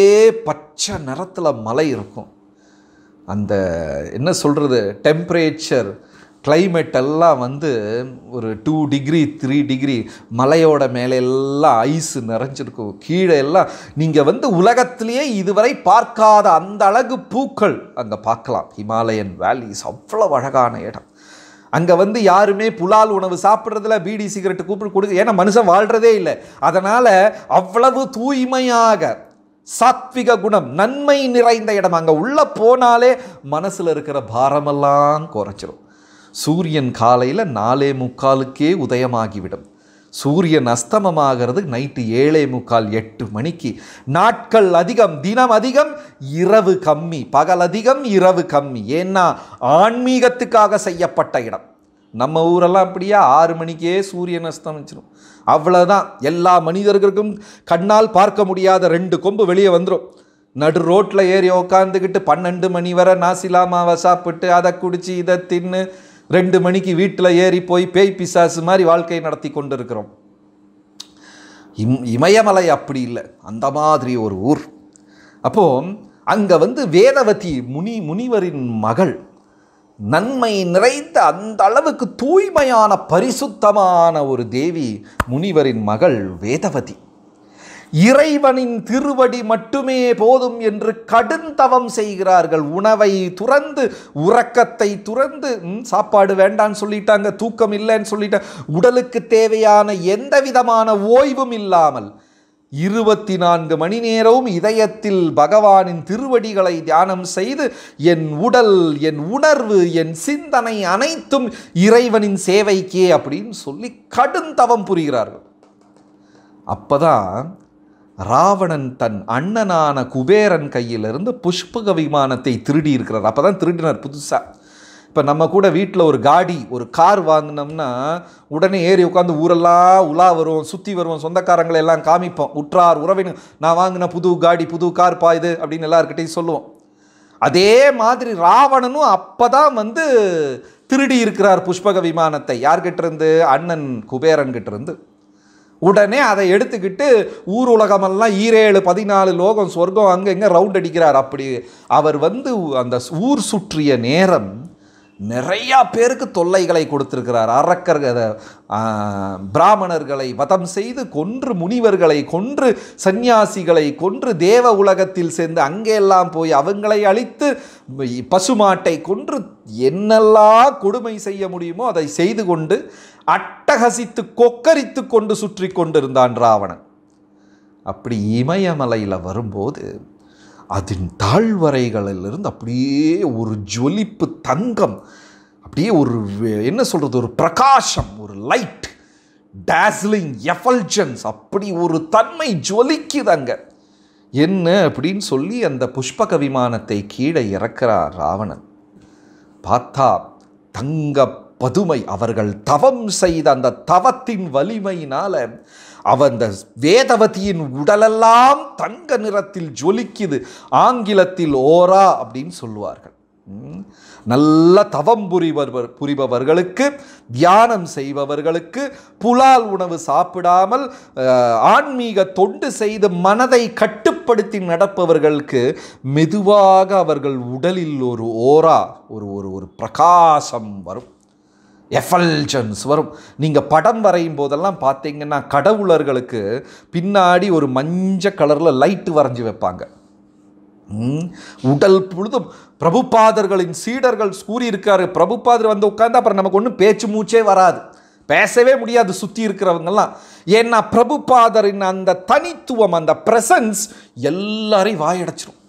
பச்சை நிறத்தில் மலை இருக்கும் அந்த என்ன சொல்கிறது டெம்ப்ரேச்சர் கிளைமேட் எல்லாம் வந்து ஒரு டூ டிகிரி த்ரீ டிகிரி மலையோட மேலே எல்லாம் ஐஸ் நிறைஞ்சிருக்கும் கீழே எல்லாம் நீங்கள் வந்து உலகத்திலேயே இதுவரை பார்க்காத அந்த அழகு பூக்கள் அங்கே பார்க்கலாம் ஹிமாலயன் வேலிஸ் அவ்வளோ அழகான இடம் அங்கே வந்து யாருமே புலால் உணவு சாப்பிட்றதுல பீடி சிகரெட்டு கூப்பிட்டு கொடுக்கு ஏன்னா மனுஷன் வாழ்கிறதே இல்லை அதனால் அவ்வளவு தூய்மையாக சாத்விக குணம் நன்மை நிறைந்த இடம் அங்கே உள்ளே போனாலே மனசில் இருக்கிற பாரமெல்லாம் குறைச்சிரும் சூரியன் காலையில் நாலே முக்காலுக்கே உதயமாகிவிடும் சூரியன் அஸ்தமமாகிறது நைட்டு ஏழே முக்கால் எட்டு மணிக்கு நாட்கள் அதிகம் தினம் அதிகம் இரவு கம்மி பகல் அதிகம் இரவு கம்மி ஏன்னா ஆன்மீகத்துக்காக செய்யப்பட்ட இடம் நம்ம ஊரெல்லாம் அப்படியே ஆறு மணிக்கே சூரியன் அஸ்தமிச்சிடும் அவ்வளோதான் எல்லா மனிதர்களுக்கும் கண்ணால் பார்க்க முடியாத ரெண்டு கொம்பு வெளியே வந்துடும் நடு ரோட்டில் ஏறி உக்காந்துக்கிட்டு பன்னெண்டு மணி வரை மாவை சாப்பிட்டு அதை குடித்து இதை தின்னு ரெண்டு மணிக்கு வீட்டில் ஏறி போய் பேய் பிசாசு மாதிரி வாழ்க்கை நடத்தி கொண்டு இருக்கிறோம் இம் இமயமலை அப்படி இல்லை அந்த மாதிரி ஒரு ஊர் அப்போது அங்கே வந்து வேதவதி முனி முனிவரின் மகள் நன்மை நிறைந்த அந்த அளவுக்கு தூய்மையான பரிசுத்தமான ஒரு தேவி முனிவரின் மகள் வேதவதி இறைவனின் திருவடி மட்டுமே போதும் என்று கடுந்தவம் செய்கிறார்கள் உணவை துறந்து உறக்கத்தை துறந்து சாப்பாடு வேண்டாம்னு சொல்லிட்டாங்க தூக்கம் இல்லைன்னு சொல்லிட்டாங்க உடலுக்கு தேவையான எந்த விதமான ஓய்வும் இல்லாமல் இருபத்தி நான்கு மணி நேரமும் இதயத்தில் பகவானின் திருவடிகளை தியானம் செய்து என் உடல் என் உணர்வு என் சிந்தனை அனைத்தும் இறைவனின் சேவைக்கே அப்படின்னு சொல்லி கடும் தவம் புரிகிறார்கள் அப்பதான் ராவணன் தன் அண்ணனான குபேரன் கையிலிருந்து புஷ்பக விமானத்தை திருடி இருக்கிறார் அப்போதான் திருடினார் புதுசாக இப்போ நம்ம கூட வீட்டில் ஒரு காடி ஒரு கார் வாங்கினோம்னா உடனே ஏறி உட்காந்து ஊரெல்லாம் உலா வரும் சுற்றி வருவோம் சொந்தக்காரங்களை எல்லாம் காமிப்போம் உற்றார் உறவினர் நான் வாங்கின புது காடி புது கார் பா இது அப்படின்னு எல்லாருக்கிட்டையும் சொல்லுவோம் அதே மாதிரி ராவணனும் அப்போ தான் வந்து திருடி இருக்கிறார் புஷ்பக விமானத்தை யார்கிட்ட இருந்து அண்ணன் குபேரன் இருந்து உடனே அதை எடுத்துக்கிட்டு ஊர் உலகமெல்லாம் ஈரேழு பதினாலு லோகம் சொர்க்கம் அங்கே இங்கே ரவுண்ட் அடிக்கிறார் அப்படி அவர் வந்து அந்த ஊர் சுற்றிய நேரம் நிறையா பேருக்கு தொல்லைகளை கொடுத்துருக்கிறார் அதை பிராமணர்களை வதம் செய்து கொன்று முனிவர்களை கொன்று சந்நியாசிகளை கொன்று தேவ உலகத்தில் சேர்ந்து அங்கெல்லாம் போய் அவங்களை அழித்து பசுமாட்டை கொன்று என்னெல்லாம் கொடுமை செய்ய முடியுமோ அதை செய்து கொண்டு அட்டகசித்து கொக்கரித்து கொண்டு சுற்றி கொண்டிருந்தான் ராவணன் அப்படி இமயமலையில் வரும்போது அதன் தாழ்வரைகளிலிருந்து அப்படியே ஒரு ஜொலிப்பு தங்கம் அப்படியே ஒரு என்ன சொல்கிறது ஒரு பிரகாசம் ஒரு லைட் டேஸ்லிங் எஃபல்ஜன்ஸ் அப்படி ஒரு தன்மை ஜொலிக்குது அங்கே என்ன அப்படின்னு சொல்லி அந்த புஷ்பக விமானத்தை கீழே இறக்கிறார் ராவணன் பார்த்தா தங்க பதுமை அவர்கள் தவம் செய்த அந்த தவத்தின் வலிமையினால் அவன் அந்த வேதவதியின் உடலெல்லாம் தங்க நிறத்தில் ஜொலிக்குது ஆங்கிலத்தில் ஓரா அப்படின்னு சொல்லுவார்கள் நல்ல தவம் புரிபவர் புரிபவர்களுக்கு தியானம் செய்பவர்களுக்கு புலால் உணவு சாப்பிடாமல் ஆன்மீக தொண்டு செய்து மனதை கட்டுப்படுத்தி நடப்பவர்களுக்கு மெதுவாக அவர்கள் உடலில் ஒரு ஓரா ஒரு ஒரு ஒரு பிரகாசம் வரும் எஃபல்ஜன்ஸ் வரும் நீங்கள் படம் வரையும் போதெல்லாம் பார்த்தீங்கன்னா கடவுளர்களுக்கு பின்னாடி ஒரு மஞ்சள் கலரில் லைட்டு வரைஞ்சி வைப்பாங்க உடல் பொழுதும் பிரபுபாதர்களின் சீடர்கள் கூறியிருக்காரு பிரபுபாதர் வந்து உட்காந்து அப்புறம் நமக்கு ஒன்றும் பேச்சு மூச்சே வராது பேசவே முடியாது சுற்றி இருக்கிறவங்கெல்லாம் ஏன்னா பிரபுபாதரின் அந்த தனித்துவம் அந்த ப்ரெசன்ஸ் எல்லாரையும் வாயடைச்சிரும்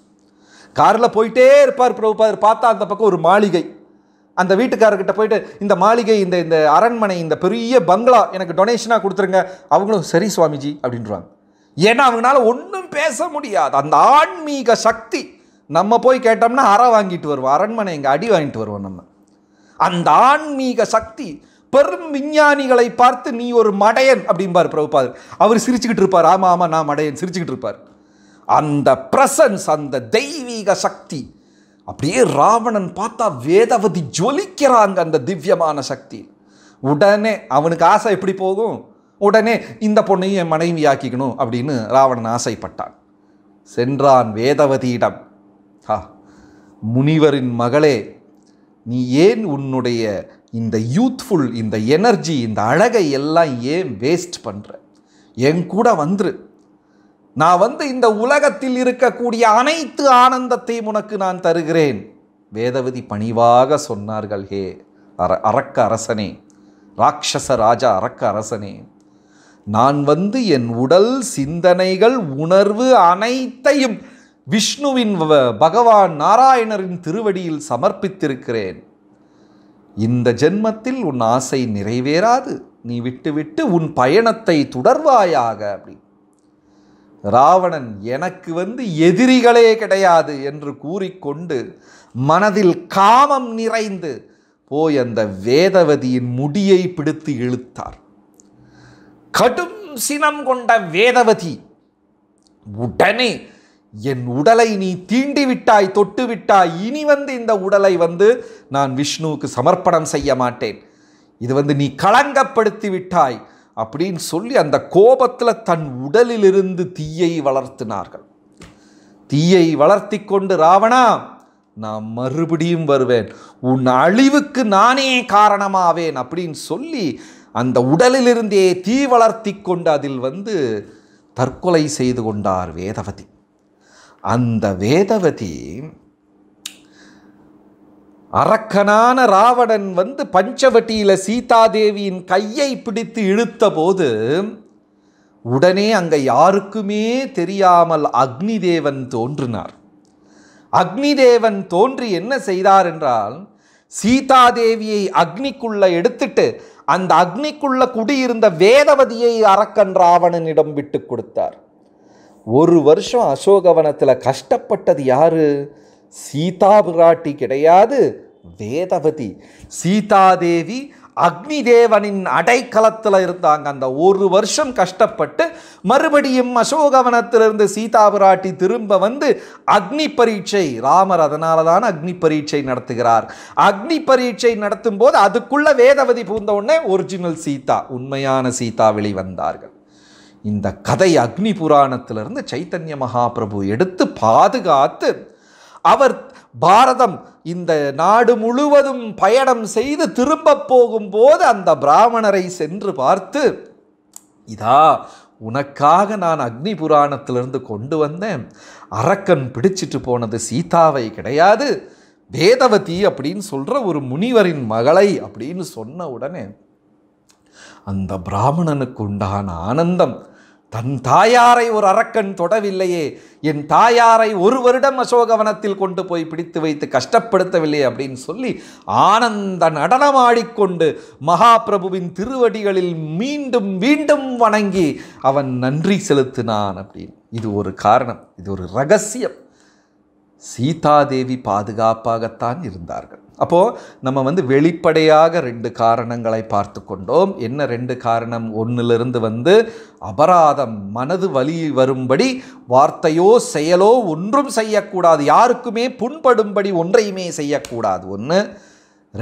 காரில் போயிட்டே இருப்பார் பிரபுபாதர் பார்த்தா அந்த பக்கம் ஒரு மாளிகை அந்த வீட்டுக்காரர்கிட்ட போயிட்டு இந்த மாளிகை இந்த இந்த அரண்மனை இந்த பெரிய பங்களா எனக்கு டொனேஷனாக கொடுத்துருங்க அவங்களும் சரி சுவாமிஜி அப்படின்றாங்க ஏன்னா அவங்களால ஒன்றும் பேச முடியாது அந்த ஆன்மீக சக்தி நம்ம போய் கேட்டோம்னா அறை வாங்கிட்டு வருவோம் அரண்மனை இங்கே அடி வாங்கிட்டு வருவோம் நம்ம அந்த ஆன்மீக சக்தி பெரும் விஞ்ஞானிகளை பார்த்து நீ ஒரு மடையன் அப்படிம்பார் பிரபுபாதர் அவர் சிரிச்சுக்கிட்டு இருப்பார் ஆமாம் ஆமாம் நான் மடையன் சிரிச்சுக்கிட்டு இருப்பார் அந்த பிரசன்ஸ் அந்த தெய்வீக சக்தி அப்படியே ராவணன் பார்த்தா வேதவதி ஜொலிக்கிறாங்க அந்த திவ்யமான சக்தி உடனே அவனுக்கு ஆசை எப்படி போகும் உடனே இந்த பொண்ணையும் என் மனைவி ஆக்கிக்கணும் அப்படின்னு ராவணன் ஆசைப்பட்டான் சென்றான் வேதவதியிடம் ஹா முனிவரின் மகளே நீ ஏன் உன்னுடைய இந்த யூத்ஃபுல் இந்த எனர்ஜி இந்த அழகை எல்லாம் ஏன் வேஸ்ட் பண்ணுற என் கூட வந்துரு நான் வந்து இந்த உலகத்தில் இருக்கக்கூடிய அனைத்து ஆனந்தத்தையும் உனக்கு நான் தருகிறேன் வேதவதி பணிவாக சொன்னார்கள் ஹே அர அரக்க அரசனே ராட்சச ராஜா அரக்க அரசனே நான் வந்து என் உடல் சிந்தனைகள் உணர்வு அனைத்தையும் விஷ்ணுவின் பகவான் நாராயணரின் திருவடியில் சமர்ப்பித்திருக்கிறேன் இந்த ஜென்மத்தில் உன் ஆசை நிறைவேறாது நீ விட்டுவிட்டு உன் பயணத்தை தொடர்வாயாக அப்படின்னு ராவணன் எனக்கு வந்து எதிரிகளே கிடையாது என்று கூறிக்கொண்டு மனதில் காமம் நிறைந்து போய் அந்த வேதவதியின் முடியை பிடித்து இழுத்தார் கடும் சினம் கொண்ட வேதவதி உடனே என் உடலை நீ தீண்டி விட்டாய் தொட்டு விட்டாய் இனி வந்து இந்த உடலை வந்து நான் விஷ்ணுவுக்கு சமர்ப்பணம் செய்ய மாட்டேன் இது வந்து நீ களங்கப்படுத்தி விட்டாய் அப்படின்னு சொல்லி அந்த கோபத்தில் தன் உடலிலிருந்து தீயை வளர்த்தினார்கள் தீயை வளர்த்தி கொண்டு ராவணா நான் மறுபடியும் வருவேன் உன் அழிவுக்கு நானே காரணமாவேன் அப்படின்னு சொல்லி அந்த உடலிலிருந்தே தீ வளர்த்தி கொண்டு அதில் வந்து தற்கொலை செய்து கொண்டார் வேதவதி அந்த வேதவதி அரக்கனான ராவணன் வந்து பஞ்சவட்டியில் சீதாதேவியின் கையை பிடித்து இழுத்த போது உடனே அங்கே யாருக்குமே தெரியாமல் அக்னி தேவன் தோன்றினார் அக்னி தேவன் தோன்றி என்ன செய்தார் என்றால் சீதாதேவியை அக்னிக்குள்ள எடுத்துட்டு அந்த அக்னிக்குள்ள குடியிருந்த வேதவதியை அரக்கன் ராவணனிடம் விட்டு கொடுத்தார் ஒரு வருஷம் அசோகவனத்தில் கஷ்டப்பட்டது யாரு சீதா பிராட்டி கிடையாது வேதவதி சீதாதேவி அக்னி தேவனின் அடைக்கலத்தில் இருந்தாங்க அந்த ஒரு வருஷம் கஷ்டப்பட்டு மறுபடியும் அசோகவனத்திலிருந்து சீதா பிராட்டி திரும்ப வந்து அக்னி பரீட்சை ராமர் அதனால தான் அக்னி பரீட்சை நடத்துகிறார் அக்னி பரீட்சை நடத்தும் போது அதுக்குள்ள வேதவதி பூந்த உடனே ஒரிஜினல் சீதா உண்மையான சீதா வெளிவந்தார்கள் இந்த கதை அக்னி புராணத்திலிருந்து சைத்தன்ய மகாபிரபு எடுத்து பாதுகாத்து அவர் பாரதம் இந்த நாடு முழுவதும் பயணம் செய்து திரும்ப போகும்போது அந்த பிராமணரை சென்று பார்த்து இதா உனக்காக நான் அக்னி புராணத்திலிருந்து கொண்டு வந்தேன் அரக்கன் பிடிச்சிட்டு போனது சீதாவை கிடையாது வேதவதி அப்படின்னு சொல்கிற ஒரு முனிவரின் மகளை அப்படின்னு சொன்ன உடனே அந்த பிராமணனுக்கு உண்டான ஆனந்தம் தன் தாயாரை ஒரு அரக்கன் தொடவில்லையே என் தாயாரை ஒரு வருடம் அசோகவனத்தில் கொண்டு போய் பிடித்து வைத்து கஷ்டப்படுத்தவில்லை அப்படின்னு சொல்லி ஆனந்த நடனமாடிக்கொண்டு மகாபிரபுவின் திருவடிகளில் மீண்டும் மீண்டும் வணங்கி அவன் நன்றி செலுத்தினான் அப்படின்னு இது ஒரு காரணம் இது ஒரு ரகசியம் சீதாதேவி பாதுகாப்பாகத்தான் இருந்தார்கள் அப்போது நம்ம வந்து வெளிப்படையாக ரெண்டு காரணங்களை பார்த்து கொண்டோம் என்ன ரெண்டு காரணம் ஒன்றிலிருந்து வந்து அபராதம் மனது வலி வரும்படி வார்த்தையோ செயலோ ஒன்றும் செய்யக்கூடாது யாருக்குமே புண்படும்படி ஒன்றையுமே செய்யக்கூடாது ஒன்று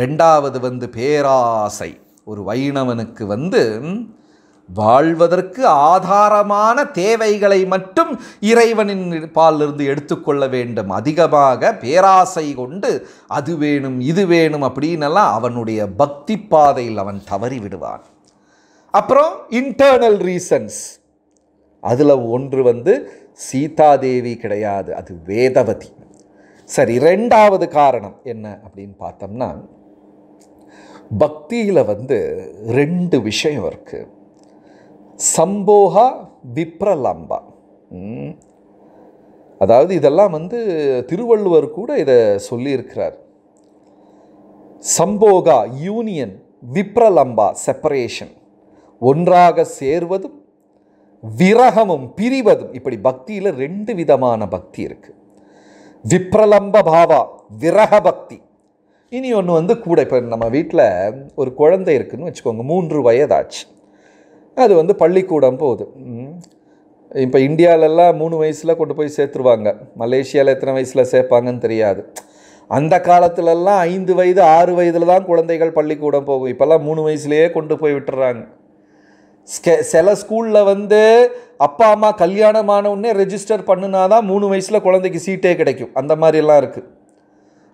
ரெண்டாவது வந்து பேராசை ஒரு வைணவனுக்கு வந்து வாழ்வதற்கு ஆதாரமான தேவைகளை மட்டும் இறைவனின் பாலிருந்து எடுத்துக்கொள்ள வேண்டும் அதிகமாக பேராசை கொண்டு அது வேணும் இது வேணும் அப்படின்னெல்லாம் அவனுடைய பக்தி பாதையில் அவன் தவறி விடுவான் அப்புறம் இன்டர்னல் ரீசன்ஸ் அதில் ஒன்று வந்து சீதாதேவி கிடையாது அது வேதவதி சரி ரெண்டாவது காரணம் என்ன அப்படின்னு பார்த்தோம்னா பக்தியில் வந்து ரெண்டு விஷயம் இருக்குது சம்போக விப்ரலம்பா அதாவது இதெல்லாம் வந்து திருவள்ளுவர் கூட இதை சொல்லியிருக்கிறார் சம்போகா யூனியன் விப்ரலம்பா செப்பரேஷன் ஒன்றாக சேர்வதும் விரகமும் பிரிவதும் இப்படி பக்தியில் ரெண்டு விதமான பக்தி இருக்குது விப்ரலம்ப பாவா விரக பக்தி இனி ஒன்று வந்து கூட இப்போ நம்ம வீட்டில் ஒரு குழந்தை இருக்குதுன்னு வச்சுக்கோங்க மூன்று வயதாச்சு அது வந்து பள்ளிக்கூடம் போகுது இப்போ இந்தியாவிலலாம் மூணு வயசில் கொண்டு போய் சேர்த்துருவாங்க மலேசியாவில் எத்தனை வயசில் சேர்ப்பாங்கன்னு தெரியாது அந்த காலத்துலலாம் ஐந்து வயது ஆறு வயதில் தான் குழந்தைகள் பள்ளிக்கூடம் போகும் இப்போல்லாம் மூணு வயசுலேயே கொண்டு போய் விட்டுறாங்க சில ஸ்கூலில் வந்து அப்பா அம்மா கல்யாணம் ஆனவுடனே ரெஜிஸ்டர் பண்ணுனா தான் மூணு வயசில் குழந்தைக்கு சீட்டே கிடைக்கும் அந்த மாதிரிலாம் இருக்குது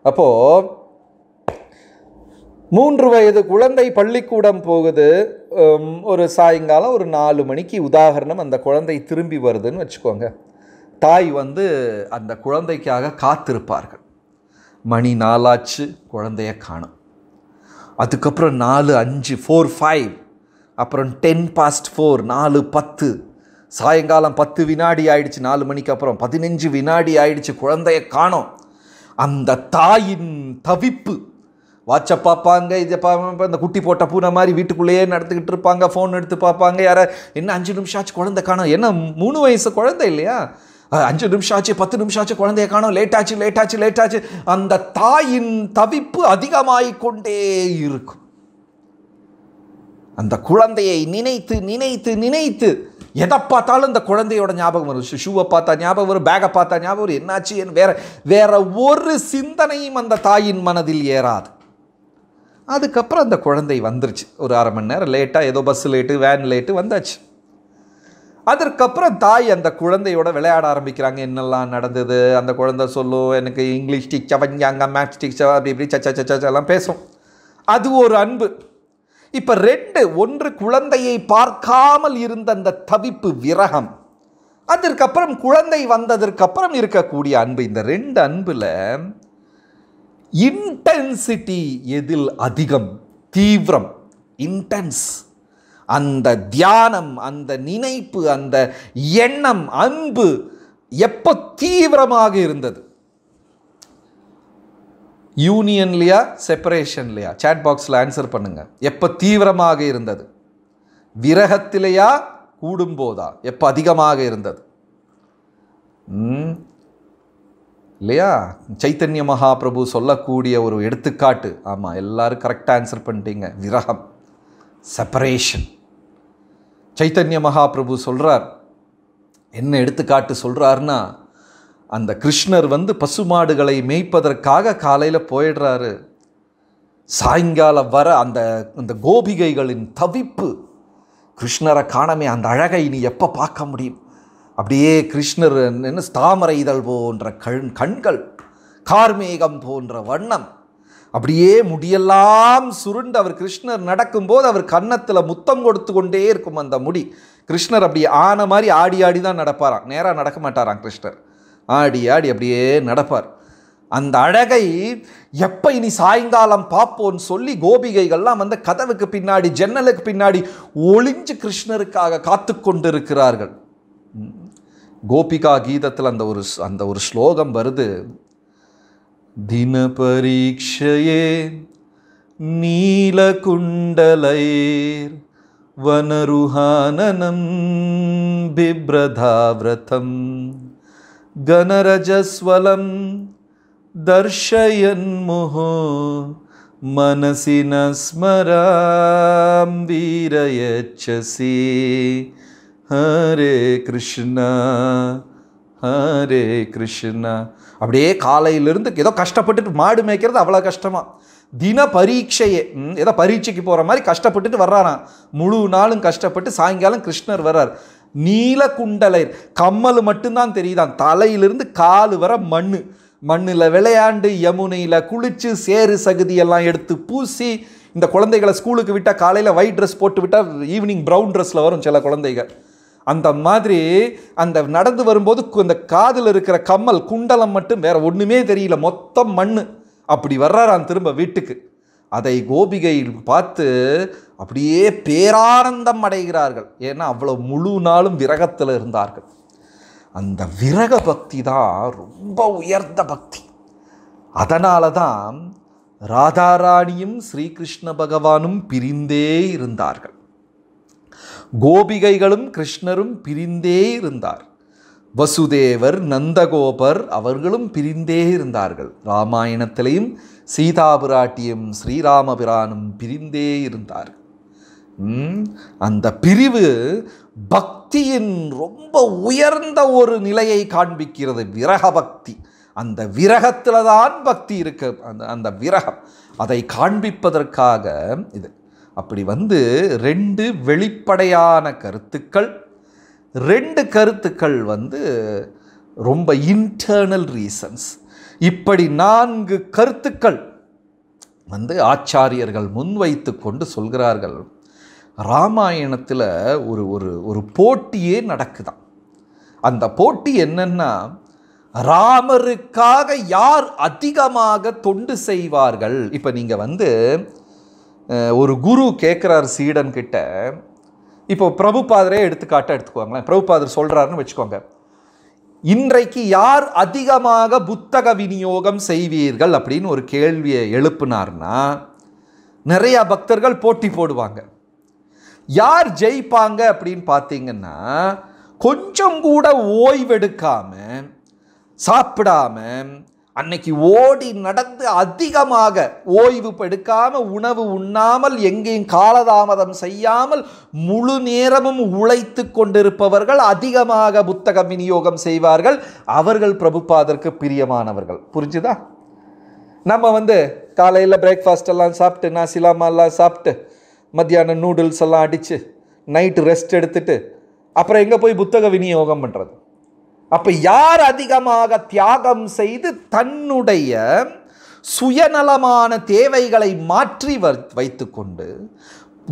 அப்போது மூன்று வயது குழந்தை பள்ளிக்கூடம் போகுது ஒரு சாயங்காலம் ஒரு நாலு மணிக்கு உதாகரணம் அந்த குழந்தை திரும்பி வருதுன்னு வச்சுக்கோங்க தாய் வந்து அந்த குழந்தைக்காக காத்திருப்பார்கள் மணி நாலாச்சு குழந்தைய காணும் அதுக்கப்புறம் நாலு அஞ்சு ஃபோர் ஃபைவ் அப்புறம் டென் பாஸ்ட் ஃபோர் நாலு பத்து சாயங்காலம் பத்து வினாடி ஆயிடுச்சு நாலு மணிக்கு அப்புறம் பதினஞ்சு வினாடி ஆயிடுச்சு குழந்தைய காணும் அந்த தாயின் தவிப்பு வாட்சை பார்ப்பாங்க இதை பார்ப்பாங்க இந்த குட்டி போட்ட பூனை மாதிரி வீட்டுக்குள்ளேயே நடந்துக்கிட்டு இருப்பாங்க ஃபோன் எடுத்து பார்ப்பாங்க யாரை என்ன அஞ்சு நிமிஷம் ஆச்சு குழந்தை காணும் என்ன மூணு வயசு குழந்தை இல்லையா அஞ்சு நிமிஷம் ஆச்சு பத்து நிமிஷம் ஆச்சு குழந்தைய காணும் லேட் ஆச்சு லேட் ஆச்சு லேட் ஆச்சு அந்த தாயின் தவிப்பு அதிகமாகிக்கொண்டே இருக்கும் அந்த குழந்தையை நினைத்து நினைத்து நினைத்து எதை பார்த்தாலும் இந்த குழந்தையோட ஞாபகம் வரும் ஷூவை பார்த்தா ஞாபகம் வரும் பேகை பார்த்தா ஞாபகம் வரும் என்னாச்சு என் வேற வேற ஒரு சிந்தனையும் அந்த தாயின் மனதில் ஏறாது அதுக்கப்புறம் அந்த குழந்தை வந்துருச்சு ஒரு அரை மணி நேரம் லேட்டாக ஏதோ பஸ் லேட்டு வேன் லேட்டு வந்தாச்சு அதற்கப்புறம் தாய் அந்த குழந்தையோட விளையாட ஆரம்பிக்கிறாங்க என்னெல்லாம் நடந்தது அந்த குழந்தை சொல்லும் எனக்கு இங்கிலீஷ் டீச்சர் வஞ்சாங்க மேக்ஸ் டீச்சர் அப்படி இப்படி சச்சா சச்சா சச்செல்லாம் பேசும் அது ஒரு அன்பு இப்போ ரெண்டு ஒன்று குழந்தையை பார்க்காமல் இருந்த அந்த தவிப்பு விரகம் அதற்கப்புறம் குழந்தை வந்ததற்கப்புறம் இருக்கக்கூடிய அன்பு இந்த ரெண்டு அன்பில் இன்டென்சிட்டி எதில் அதிகம் தீவிரம் இன்டென்ஸ் அந்த தியானம் அந்த நினைப்பு அந்த எண்ணம் அன்பு எப்போ தீவிரமாக இருந்தது யூனியன்லையா செப்பரேஷன்லையா சேட் பாக்ஸில் ஆன்சர் பண்ணுங்கள் எப்போ தீவிரமாக இருந்தது விரகத்திலையா கூடும்போதா எப்போ அதிகமாக இருந்தது இல்லையா சைத்தன்ய மகாபிரபு சொல்லக்கூடிய ஒரு எடுத்துக்காட்டு ஆமாம் எல்லோரும் கரெக்டாக ஆன்சர் பண்ணிட்டீங்க விரகம் செப்பரேஷன் சைத்தன்ய மகாபிரபு சொல்கிறார் என்ன எடுத்துக்காட்டு சொல்கிறாருன்னா அந்த கிருஷ்ணர் வந்து பசுமாடுகளை மேய்ப்பதற்காக காலையில் போயிடுறாரு சாயங்காலம் வர அந்த அந்த கோபிகைகளின் தவிப்பு கிருஷ்ணரை காணமே அந்த அழகை நீ எப்போ பார்க்க முடியும் அப்படியே கிருஷ்ணர் என்ன தாமரை இதழ் போன்ற கண் கண்கள் கார்மேகம் போன்ற வண்ணம் அப்படியே முடியெல்லாம் சுருண்டு அவர் கிருஷ்ணர் நடக்கும்போது அவர் கன்னத்தில் முத்தம் கொடுத்து கொண்டே இருக்கும் அந்த முடி கிருஷ்ணர் அப்படி ஆன மாதிரி ஆடி ஆடி தான் நடப்பாராம் நேராக நடக்க மாட்டாராம் கிருஷ்ணர் ஆடி ஆடி அப்படியே நடப்பார் அந்த அழகை எப்போ இனி சாயங்காலம் பார்ப்போன்னு சொல்லி கோபிகைகள்லாம் வந்து கதவுக்கு பின்னாடி ஜன்னலுக்கு பின்னாடி ஒளிஞ்சு கிருஷ்ணருக்காக காத்து கொண்டிருக்கிறார்கள் கோபிகா கீதத்தில் அந்த ஒரு அந்த ஒரு ஸ்லோகம் வருது தின பரீட்சையே நீல நீலகுண்டலைர் வனருஹானனம் பிப்ரதாவிரதம் கனரஜஸ்வலம் தர்ஷயன்முகோ மனசின ஸ்மராம் வீரயச்சசி ஹரே கிருஷ்ணா ஹரே கிருஷ்ணா அப்படியே காலையிலிருந்து ஏதோ கஷ்டப்பட்டுட்டு மாடு மேய்க்கிறது அவ்வளோ கஷ்டமாக தின பரீட்சையே ஏதோ பரீட்சைக்கு போகிற மாதிரி கஷ்டப்பட்டுட்டு வர்றாராம் முழு நாளும் கஷ்டப்பட்டு சாயங்காலம் கிருஷ்ணர் வர்றார் நீல குண்டலை கம்மல் மட்டும்தான் தெரியுதான் தலையிலிருந்து காலு வர மண் மண்ணில் விளையாண்டு யமுனையில் குளித்து சேரு சகுதியெல்லாம் எடுத்து பூசி இந்த குழந்தைகளை ஸ்கூலுக்கு விட்டால் காலையில் ஒயிட் ட்ரெஸ் போட்டு விட்டால் ஈவினிங் ப்ரௌன் ட்ரெஸ்ஸில் வரும் சில குழந்தைகள் அந்த மாதிரி அந்த நடந்து வரும்போது அந்த காதில் இருக்கிற கம்மல் குண்டலம் மட்டும் வேற ஒன்றுமே தெரியல மொத்தம் மண் அப்படி அந்த திரும்ப வீட்டுக்கு அதை கோபிகை பார்த்து அப்படியே பேரானந்தம் அடைகிறார்கள் ஏன்னா அவ்வளோ முழு நாளும் விரகத்தில் இருந்தார்கள் அந்த விரக பக்தி தான் ரொம்ப உயர்ந்த பக்தி அதனால தான் ராதாராணியும் ஸ்ரீகிருஷ்ண பகவானும் பிரிந்தே இருந்தார்கள் கோபிகைகளும் கிருஷ்ணரும் பிரிந்தே இருந்தார் வசுதேவர் நந்தகோபர் அவர்களும் பிரிந்தே இருந்தார்கள் ராமாயணத்திலையும் சீதாபிராட்டியும் ஸ்ரீராமபிரானும் பிரிந்தே இருந்தார் அந்த பிரிவு பக்தியின் ரொம்ப உயர்ந்த ஒரு நிலையை காண்பிக்கிறது விரக பக்தி அந்த விரகத்தில் தான் பக்தி இருக்க அந்த அந்த விரகம் அதை காண்பிப்பதற்காக இது அப்படி வந்து ரெண்டு வெளிப்படையான கருத்துக்கள் ரெண்டு கருத்துக்கள் வந்து ரொம்ப இன்டர்னல் ரீசன்ஸ் இப்படி நான்கு கருத்துக்கள் வந்து ஆச்சாரியர்கள் முன்வைத்து கொண்டு சொல்கிறார்கள் ராமாயணத்தில் ஒரு ஒரு ஒரு போட்டியே நடக்குதான் அந்த போட்டி என்னென்னா ராமருக்காக யார் அதிகமாக தொண்டு செய்வார்கள் இப்போ நீங்கள் வந்து ஒரு குரு கேட்குறார் சீடன் கிட்ட இப்போ பிரபுபாதரே எடுத்துக்காட்டாக எடுத்துக்குவாங்களேன் பிரபுபாதர் சொல்கிறாருன்னு வச்சுக்கோங்க இன்றைக்கு யார் அதிகமாக புத்தக விநியோகம் செய்வீர்கள் அப்படின்னு ஒரு கேள்வியை எழுப்புனார்னா நிறையா பக்தர்கள் போட்டி போடுவாங்க யார் ஜெயிப்பாங்க அப்படின்னு பார்த்தீங்கன்னா கொஞ்சம் கூட ஓய்வெடுக்காமல் சாப்பிடாமல் அன்னைக்கு ஓடி நடந்து அதிகமாக ஓய்வு படுக்காமல் உணவு உண்ணாமல் எங்கேயும் காலதாமதம் செய்யாமல் முழு நேரமும் உழைத்து கொண்டிருப்பவர்கள் அதிகமாக புத்தகம் விநியோகம் செய்வார்கள் அவர்கள் பிரபுப்பாதற்கு பிரியமானவர்கள் புரிஞ்சுதா நம்ம வந்து காலையில் பிரேக்ஃபாஸ்ட் எல்லாம் சாப்பிட்டு சிலாமெல்லாம் சாப்பிட்டு மத்தியானம் நூடுல்ஸ் எல்லாம் அடித்து நைட்டு ரெஸ்ட் எடுத்துட்டு அப்புறம் எங்கே போய் புத்தக விநியோகம் பண்ணுறது அப்போ யார் அதிகமாக தியாகம் செய்து தன்னுடைய சுயநலமான தேவைகளை மாற்றி வைத்து கொண்டு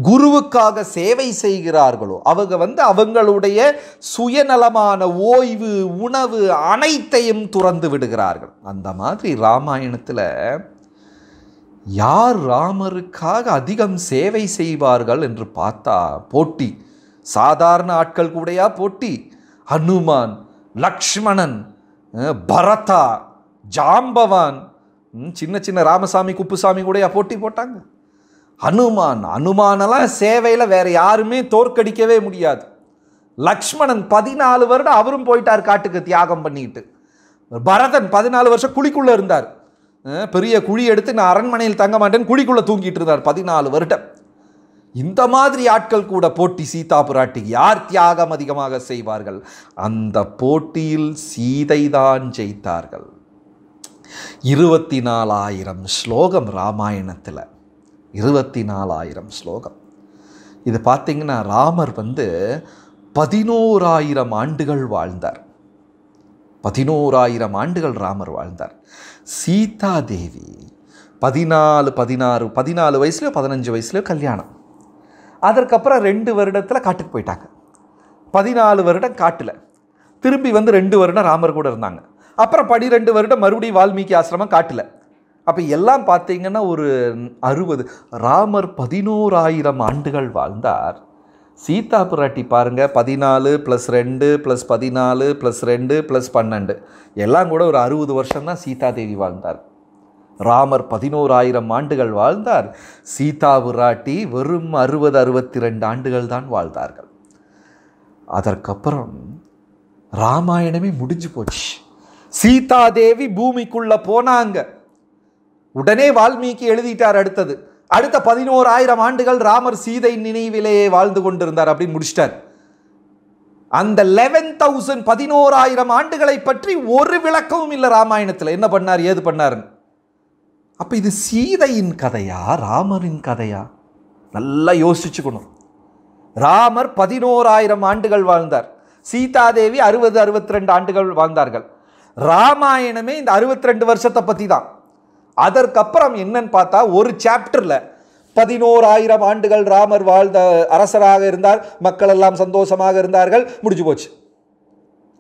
குருவுக்காக சேவை செய்கிறார்களோ அவங்க வந்து அவங்களுடைய சுயநலமான ஓய்வு உணவு அனைத்தையும் துறந்து விடுகிறார்கள் அந்த மாதிரி ராமாயணத்தில் யார் ராமருக்காக அதிகம் சேவை செய்வார்கள் என்று பார்த்தா போட்டி சாதாரண ஆட்கள் கூடையா போட்டி ஹனுமான் லக்ஷ்மணன் பரதா ஜாம்பவான் சின்ன சின்ன ராமசாமி குப்புசாமி கூட போட்டி போட்டாங்க அனுமான் அனுமானெல்லாம் சேவையில் வேறு யாருமே தோற்கடிக்கவே முடியாது லக்ஷ்மணன் பதினாலு வருடம் அவரும் போயிட்டார் காட்டுக்கு தியாகம் பண்ணிக்கிட்டு பரதன் பதினாலு வருஷம் குழிக்குள்ளே இருந்தார் பெரிய குழி எடுத்து நான் அரண்மனையில் தங்க மாட்டேன் குழிக்குள்ளே தூங்கிட்டு இருந்தார் பதினாலு வருடம் இந்த மாதிரி ஆட்கள் கூட போட்டி சீதா புராட்டி யார் தியாகம் அதிகமாக செய்வார்கள் அந்த போட்டியில் சீதை தான் ஜெயித்தார்கள் இருபத்தி நாலாயிரம் ஸ்லோகம் ராமாயணத்தில் இருபத்தி நாலாயிரம் ஸ்லோகம் இது பார்த்திங்கன்னா ராமர் வந்து பதினோராயிரம் ஆண்டுகள் வாழ்ந்தார் பதினோராயிரம் ஆண்டுகள் ராமர் வாழ்ந்தார் சீதா தேவி பதினாலு பதினாறு பதினாலு வயசுலையோ பதினஞ்சு வயசுலையோ கல்யாணம் அதற்கப்புறம் ரெண்டு வருடத்தில் காட்டுக்கு போயிட்டாங்க பதினாலு வருடம் காட்டில் திரும்பி வந்து ரெண்டு வருடம் ராமர் கூட இருந்தாங்க அப்புறம் பனிரெண்டு வருடம் மறுபடியும் வால்மீகி ஆசிரமம் காட்டில் அப்போ எல்லாம் பார்த்தீங்கன்னா ஒரு அறுபது ராமர் பதினோராயிரம் ஆண்டுகள் வாழ்ந்தார் சீதா புராட்டி பாருங்கள் பதினாலு ப்ளஸ் ரெண்டு ப்ளஸ் பதினாலு ப்ளஸ் ரெண்டு ப்ளஸ் பன்னெண்டு எல்லாம் கூட ஒரு அறுபது வருஷம்தான் சீதாதேவி வாழ்ந்தார் ராமர் பதினோராயிரம் ஆண்டுகள் வாழ்ந்தார் சீதா விராட்டி வெறும் அறுபது அறுபத்தி ரெண்டு ஆண்டுகள் தான் வாழ்ந்தார்கள் அதற்கப்புறம் ராமாயணமே முடிஞ்சு போச்சு சீதாதேவி பூமிக்குள்ளே போனாங்க உடனே வால்மீகி எழுதிட்டார் அடுத்தது அடுத்த பதினோராயிரம் ஆண்டுகள் ராமர் சீதை நினைவிலேயே வாழ்ந்து கொண்டிருந்தார் அப்படின்னு முடிச்சிட்டார் அந்த லெவன் தௌசண்ட் பதினோராயிரம் ஆண்டுகளை பற்றி ஒரு விளக்கமும் இல்லை ராமாயணத்தில் என்ன பண்ணார் ஏது பண்ணாருன்னு அப்போ இது சீதையின் கதையா ராமரின் கதையா நல்லா யோசிச்சுக்கணும் ராமர் பதினோராயிரம் ஆண்டுகள் வாழ்ந்தார் சீதாதேவி அறுபது அறுபத்தி ரெண்டு ஆண்டுகள் வாழ்ந்தார்கள் ராமாயணமே இந்த அறுபத்தி ரெண்டு வருஷத்தை பற்றி தான் அதற்கப்புறம் என்னன்னு பார்த்தா ஒரு சாப்டரில் பதினோராயிரம் ஆண்டுகள் ராமர் வாழ்ந்த அரசராக இருந்தார் மக்கள் எல்லாம் சந்தோஷமாக இருந்தார்கள் முடிஞ்சு போச்சு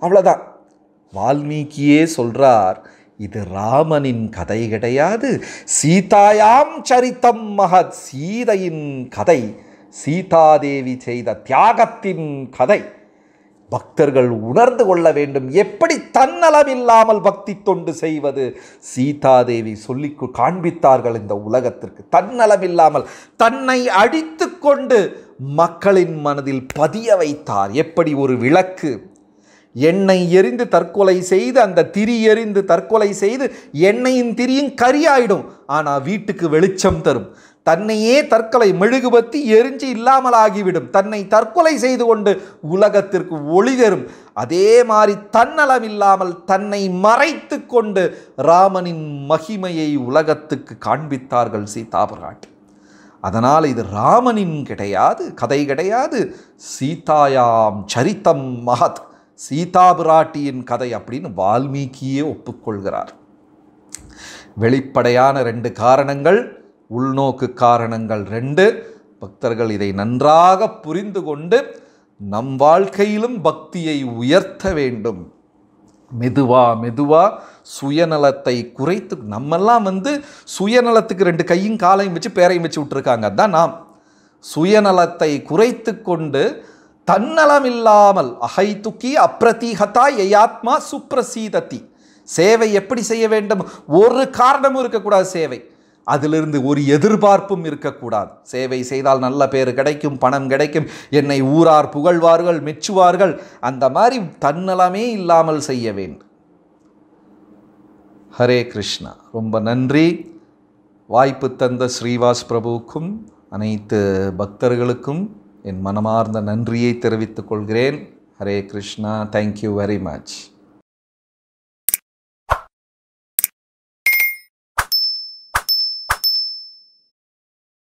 அவ்வளோதான் வால்மீகியே சொல்கிறார் இது ராமனின் கதை கிடையாது சீதாயாம் சரித்தம் மகத் சீதையின் கதை சீதாதேவி செய்த தியாகத்தின் கதை பக்தர்கள் உணர்ந்து கொள்ள வேண்டும் எப்படி தன்னலமில்லாமல் பக்தி தொண்டு செய்வது சீதாதேவி சொல்லி காண்பித்தார்கள் இந்த உலகத்திற்கு தன்னலமில்லாமல் தன்னை அடித்து கொண்டு மக்களின் மனதில் பதிய வைத்தார் எப்படி ஒரு விளக்கு எண்ணெய் எரிந்து தற்கொலை செய்து அந்த திரி எரிந்து தற்கொலை செய்து எண்ணெயின் திரியும் கரியாயிடும் ஆனால் வீட்டுக்கு வெளிச்சம் தரும் தன்னையே தற்கொலை மெழுகுபத்தி எரிஞ்சு இல்லாமலாகிவிடும் தன்னை தற்கொலை செய்து கொண்டு உலகத்திற்கு ஒளி தரும் அதே மாதிரி தன்னலம் இல்லாமல் தன்னை மறைத்து கொண்டு ராமனின் மகிமையை உலகத்துக்கு காண்பித்தார்கள் சீதாபராட்டி அதனால் இது ராமனின் கிடையாது கதை கிடையாது சீதாயாம் சரித்தம் மகத் சீதாபிராட்டியின் கதை அப்படின்னு வால்மீகியே ஒப்புக்கொள்கிறார் வெளிப்படையான ரெண்டு காரணங்கள் உள்நோக்கு காரணங்கள் ரெண்டு பக்தர்கள் இதை நன்றாக புரிந்து கொண்டு நம் வாழ்க்கையிலும் பக்தியை உயர்த்த வேண்டும் மெதுவா மெதுவா சுயநலத்தை குறைத்து நம்மெல்லாம் வந்து சுயநலத்துக்கு ரெண்டு கையும் காலையும் வச்சு பேரையும் வச்சு விட்டுருக்காங்க அதான் நாம் சுயநலத்தை குறைத்து கொண்டு தன்னலம் இல்லாமல் அகை துக்கி அப்ரதீகத்தா எயாத்மா சுப்ரசீதத்தி சேவை எப்படி செய்ய வேண்டும் ஒரு காரணமும் இருக்கக்கூடாது சேவை அதிலிருந்து ஒரு எதிர்பார்ப்பும் இருக்கக்கூடாது சேவை செய்தால் நல்ல பேர் கிடைக்கும் பணம் கிடைக்கும் என்னை ஊரார் புகழ்வார்கள் மெச்சுவார்கள் அந்த மாதிரி தன்னலமே இல்லாமல் செய்ய வேண்டும் ஹரே கிருஷ்ணா ரொம்ப நன்றி வாய்ப்பு தந்த ஸ்ரீவாஸ் பிரபுவுக்கும் அனைத்து பக்தர்களுக்கும் என் மனமார்ந்த நன்றியை தெரிவித்துக் கொள்கிறேன் Hare Krishna thank you very much